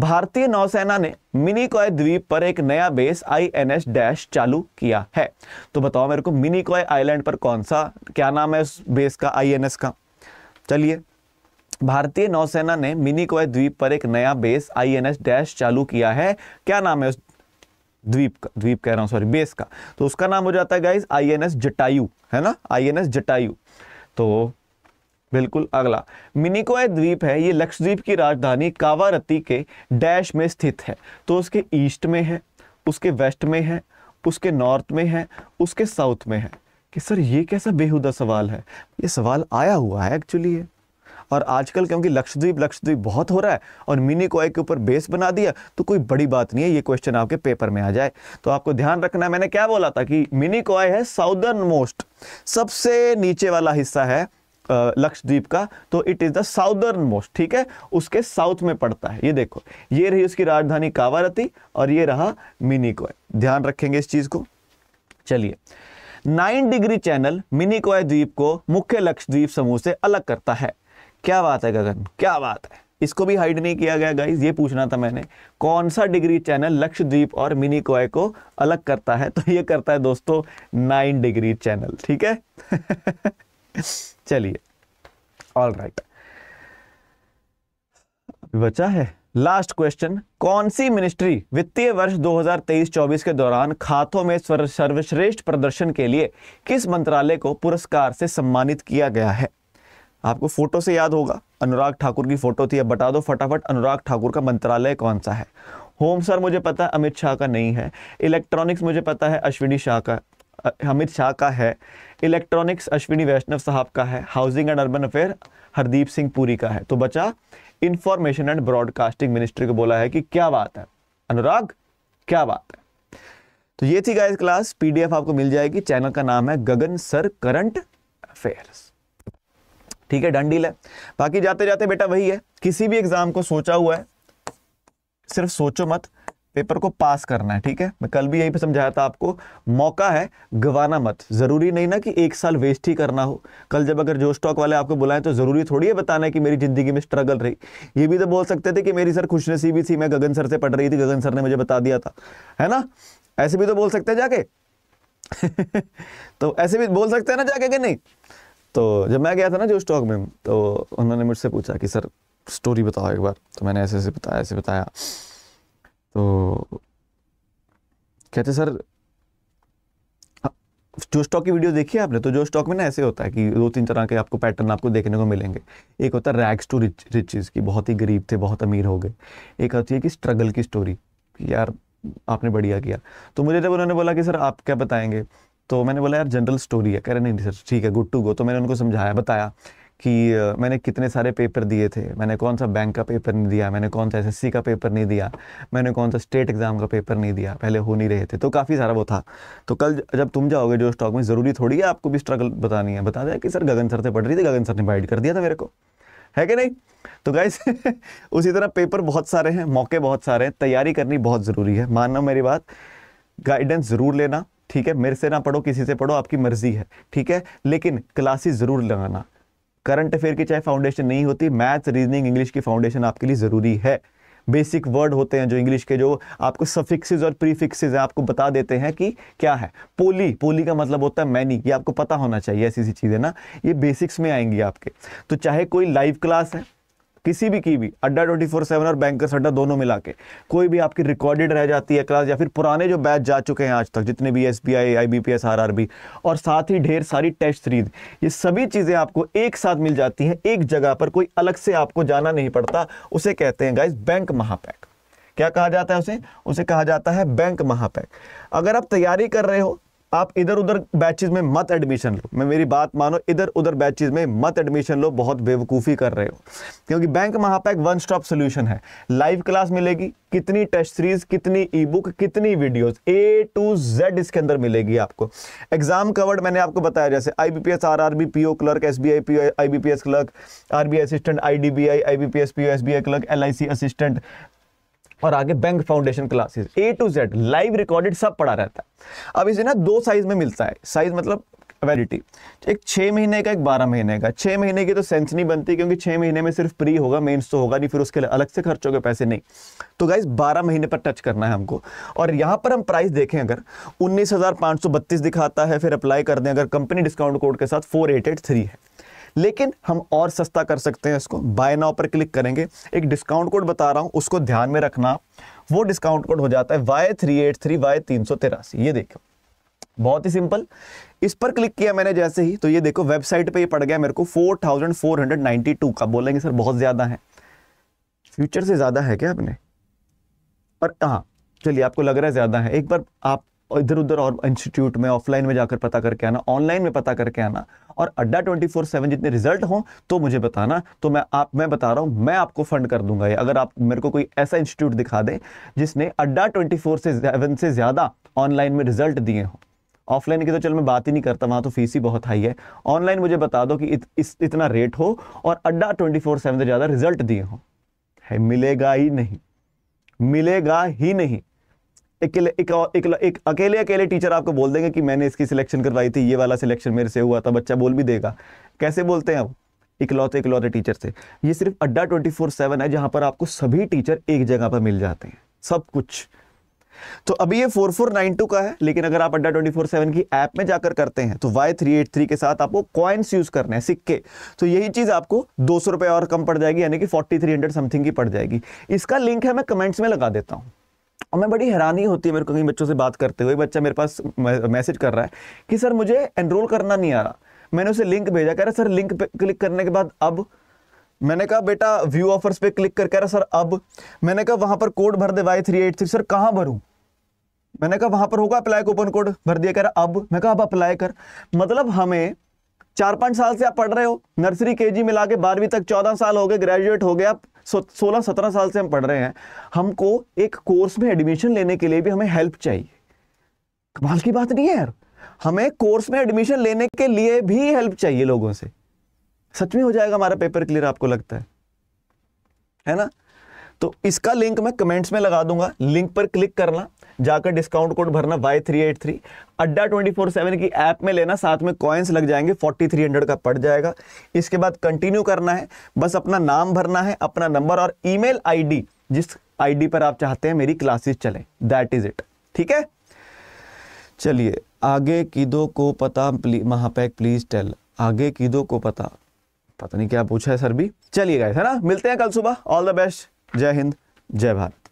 भारतीय नौसेना ने मिनी कॉय द्वीप पर एक नया base I N S dash चालू किया है तो बताओ मेरे को मिनी कॉय आइलैंड पर कौन सा क्या नाम है उस बेस का आई एन एस का चलिए भारतीय नौसेना ने मिनी कॉय द्वीप पर एक नया base I N S dash चालू किया है क्या नाम है उस द्वीप का द्वीप कह रहा हूं सॉरी बेस का तो उसका नाम हो जाता है guys I N S Jatayu है ना आई एन एस जटायु तो बिल्कुल अगला मिनिकोय द्वीप है ये लक्षद्वीप की राजधानी कावारती के डैश में स्थित है तो उसके ईस्ट में है उसके वेस्ट में है उसके नॉर्थ में है उसके साउथ में है कि सर ये कैसा बेहुदा सवाल है ये सवाल आया हुआ है एक्चुअली और आजकल क्योंकि लक्षद्वीप लक्षद्वीप बहुत हो रहा है और मिनी कोय के ऊपर बेस बना दिया तो कोई बड़ी बात नहीं है ये क्वेश्चन आपके पेपर में आ जाए तो आपको ध्यान रखना है मैंने क्या बोला था कि मिनी कोय है साउदर्न मोस्ट सबसे नीचे वाला हिस्सा है लक्षद्वीप का तो it is the southernmost ठीक है उसके साउथ में पड़ता है ये देखो ये रही उसकी राजधानी कावारती और ये रहा मिनीकोय ध्यान रखेंगे इस चीज़ को चलिए नाइन डिग्री चैनल मिनीकोय द्वीप को मुख्य लक्षद्वीप समूह से अलग करता है क्या बात है गगन क्या बात है इसको भी हाइड नहीं किया गया गाइज ये पूछना था मैंने कौन सा डिग्री चैनल लक्षद्वीप और मिनी कोय को अलग करता है तो ये करता है दोस्तों नाइन डिग्री चैनल ठीक है चलिए ऑल राइट बचा है लास्ट क्वेश्चन कौन सी मिनिस्ट्री वित्तीय वर्ष 2023-24 के दौरान खातों में सर्वश्रेष्ठ प्रदर्शन के लिए किस मंत्रालय को पुरस्कार से सम्मानित किया गया है आपको फोटो से याद होगा अनुराग ठाकुर की फोटो थी अब बता दो फटाफट अनुराग ठाकुर का मंत्रालय कौन सा है होम सर मुझे पता है अमित शाह का नहीं है इलेक्ट्रॉनिक्स मुझे पता है अश्विनी शाह का अमित शाह का है इलेक्ट्रॉनिक्स अश्विनी वैष्णव साहब का है housing and urban affair Hardeep Singh Puri का है तो बचा इंफॉर्मेशन एंड ब्रॉडकास्टिंग मिनिस्ट्री को बोला है कि क्या बात है अनुराग क्या बात है तो ये थी गाइस क्लास पीडीएफ आपको मिल जाएगी चैनल का नाम है गगन सर करंट अफेयर्स ठीक है डंडील है बाकी जाते जाते बेटा वही है किसी भी एग्जाम को सोचा हुआ है सिर्फ सोचो मत पेपर को पास करना है ठीक है मैं कल भी यही पे समझाया था आपको मौका है गवाना मत ज़रूरी नहीं ना कि एक साल वेस्ट ही करना हो कल जब अगर जो स्टॉक वाले आपको बुलाएं तो ज़रूरी थोड़ी है बताना है कि मेरी ज़िंदगी में स्ट्रगल रही ये भी तो बोल सकते थे कि मेरी सर खुशनसीबी थी मैं गगन सर से पढ़ रही थी गगन सर ने मुझे बता दिया था है ना ऐसे भी तो बोल सकते हैं जाके तो ऐसे भी बोल सकते हैं ना जाके कि नहीं तो जब मैं गया था ना जो स्टॉक में तो उन्होंने मुझसे पूछा कि सर स्टोरी बताओ एक बार तो मैंने ऐसे ऐसे बताया ऐसे बताया तो कहते सर हाँ, जो स्टॉक की वीडियो देखी है आपने तो जो स्टॉक में ना ऐसे होता है कि दो तीन तरह के आपको पैटर्न आपको देखने को मिलेंगे एक होता है रैग्स टू रिच रिचेज की बहुत ही गरीब थे बहुत अमीर हो गए एक होती है कि स्ट्रगल की स्टोरी यार आपने बढ़िया किया तो मुझे जब उन्होंने बोला कि सर आप क्या बताएंगे तो मैंने बोला यार जनरल स्टोरी है कह रहे नहीं सर ठीक है गुड टू गो तो मैंने उनको समझाया बताया कि मैंने कितने सारे पेपर दिए थे मैंने कौन सा बैंक का पेपर नहीं दिया मैंने कौन सा एस का पेपर नहीं दिया मैंने कौन सा स्टेट एग्ज़ाम का पेपर नहीं दिया पहले हो नहीं रहे थे तो काफ़ी सारा वो था तो कल जब तुम जाओगे जो स्टॉक में ज़रूरी थोड़ी है आपको भी स्ट्रगल बतानी है बता दें कि सर गगन सर से पढ़ रही थी गगन सर ने गाइड कर दिया था मेरे को है कि नहीं तो गाइस उसी तरह पेपर बहुत सारे हैं मौके बहुत सारे हैं तैयारी करनी बहुत ज़रूरी है मानना मेरी बात गाइडेंस ज़रूर लेना ठीक है मेरे से ना पढ़ो किसी से पढ़ो आपकी मर्ज़ी है ठीक है लेकिन क्लासेस ज़रूर लगाना करंट अफेयर की चाहे फाउंडेशन नहीं होती मैथ्स रीजनिंग इंग्लिश की फाउंडेशन आपके लिए ज़रूरी है बेसिक वर्ड होते हैं जो इंग्लिश के जो आपको सफिक्सेस और प्रीफिक्सेस हैं आपको बता देते हैं कि क्या है पोली पोली का मतलब होता है मैनी ये आपको पता होना चाहिए ऐसी सी चीज़ें ना ये बेसिक्स में आएंगी आपके तो चाहे कोई लाइव क्लास है किसी भी की भी अड्डा ट्वेंटी फोर सेवन और बैंकर्स अड्डा दोनों मिला के कोई भी आपकी रिकॉर्डेड रह जाती है क्लास या फिर पुराने जो बैच जा चुके हैं आज तक जितने भी S B I I B P S R R B और साथ ही ढेर सारी टेस्ट सीरीज ये सभी चीज़ें आपको एक साथ मिल जाती हैं एक जगह पर कोई अलग से आपको जाना नहीं पड़ता उसे कहते हैं गाइज बैंक महापैक क्या कहा जाता है उसे उसे कहा जाता है बैंक महापैक अगर आप तैयारी कर रहे हो आप इधर उधर बैचेज में मत एडमिशन लो मैं मेरी बात मानो इधर उधर बैचेज में मत एडमिशन लो बहुत बेवकूफ़ी कर रहे हो क्योंकि bank Mahapack one stop solution है लाइव क्लास मिलेगी कितनी टेस्ट सीरीज कितनी ई बुक कितनी वीडियोज ए टू जेड इसके अंदर मिलेगी आपको एग्जाम कवर्ड मैंने आपको बताया जैसे I B P S R R B P O clerk S B I P I B P S clerk R B assistant I D B I I B P S P O S B I clerk L I C assistant और आगे bank foundation classes A to Z live recorded सब पढ़ा रहता है अब इसे ना दो साइज में मिलता है साइज मतलब वैलिडिटी एक छः महीने का एक बारह महीने का छः महीने की तो सेंस नहीं बनती क्योंकि छः महीने में सिर्फ प्री होगा मेंस तो होगा नहीं फिर उसके लिए अलग से खर्च होगा पैसे नहीं तो गाइज बारह महीने पर टच करना है हमको और यहाँ पर हम प्राइस देखें अगर उन्नीस दिखाता है फिर अप्लाई कर दें अगर कंपनी डिस्काउंट कोड के साथ फोर है लेकिन हम और सस्ता कर सकते हैं इसको बाय नाउ पर क्लिक करेंगे एक डिस्काउंट कोड बता रहा हूं उसको ध्यान में रखना वो डिस्काउंट कोड हो जाता है Y three eight three Y तीन सौ तिरासी ये देखो बहुत ही सिंपल इस पर क्लिक किया मैंने जैसे ही तो ये देखो वेबसाइट पर पड़ गया मेरे को टू का बोलेंगे सर बहुत ज़्यादा है फ्यूचर से ज़्यादा है क्या आपने पर हाँ चलिए आपको लग रहा है ज़्यादा है एक बार आप इधर उधर और इंस्टीट्यूट में ऑफलाइन में जाकर पता करके आना ऑनलाइन में पता करके आना और अड्डा ट्वेंटी फोर सेवन जितने रिजल्ट हों तो मुझे बताना तो मैं आप मैं बता रहा हूँ मैं आपको फंड कर दूंगा ये अगर आप मेरे को कोई ऐसा इंस्टीट्यूट दिखा दें जिसने अड्डा ट्वेंटी फोर से सेवन से ज़्यादा ऑनलाइन में रिजल्ट दिए हों ऑफलाइन की तो चल मैं बात ही नहीं करता वहाँ तो फीस ही बहुत हाई है ऑनलाइन मुझे बता दो कि इत, इस इतना रेट हो और अड्डा ट्वेंटी फोर सेवन से ज़्यादा रिजल्ट दिए हों है मिलेगा ही नहीं मिलेगा ही नहीं एक अकेले अकेले टीचर आपको बोल देंगे कि मैंने इसकी सिलेक्शन करवाई थी ये वाला सिलेक्शन मेरे से हुआ था बच्चा बोल भी देगा कैसे बोलते हैं आप इकलौते इकलौते टीचर से ये सिर्फ अड्डा ट्वेंटी फोर सेवन है जहां पर आपको सभी टीचर एक जगह पर मिल जाते हैं सब कुछ तो अभी ये 4492 का है लेकिन अगर आप अड्डा फोर सेवन की ऐप में जाकर करते हैं तो Y383 के साथ आपको कॉइन्स यूज करने हैं सिक्के तो यही चीज आपको दो सौ रुपए और कम पड़ जाएगी यानी कि 4300 समथिंग की पड़ जाएगी इसका लिंक है मैं कमेंट्स में लगा देता हूँ और मैं बड़ी हैरानी होती है मेरे को कहीं बच्चों से बात करते हुए बच्चा मेरे पास मैसेज कर रहा है कि सर मुझे एनरोल करना नहीं आ रहा मैंने उसे लिंक भेजा कह रहा सर लिंक पे क्लिक करने के बाद अब मैंने कहा बेटा व्यू ऑफर्स पे क्लिक कर कह रहा सर अब मैंने कहा वहां पर कोड भर दे Y three eight six sir कहाँ भरूँ मैंने कहा वहां पर होगा अप्लाई कूपन कोड भर दिया कह रहा अब मैं कहा अब अप्लाई कर मतलब हमें चार पाँच साल से आप पढ़ रहे हो नर्सरी के जी में के बारहवीं तक चौदह साल हो गए ग्रेजुएट हो गए आप सोलह सत्रह साल से हम पढ़ रहे हैं हमको एक कोर्स में एडमिशन लेने के लिए भी हमें हेल्प चाहिए कमाल की बात नहीं है यार हमें कोर्स में एडमिशन लेने के लिए भी हेल्प चाहिए लोगों से सच में हो जाएगा हमारा पेपर क्लियर आपको लगता है है ना तो इसका लिंक मैं कमेंट्स में लगा दूंगा लिंक पर क्लिक करना जाकर डिस्काउंट कोड भरना Y three eight three Adda twenty four seven की ऐप में लेना साथ में कॉइन्स लग जाएंगे फोर्टी थ्री हंड्रेड का पड़ जाएगा इसके बाद कंटिन्यू करना है बस अपना नाम भरना है अपना नंबर और ईमेल आईडी जिस आईडी पर आप चाहते हैं मेरी क्लासेस चले दैट इज़ इट ठीक है चलिए आगे किदो को पता महापैक प्लीज़ टेल आगे किदो को पता पता नहीं क्या पूछा है सर भी चलिए गए है ना मिलते हैं कल सुबह ऑल द बेस्ट जय हिंद जय भारत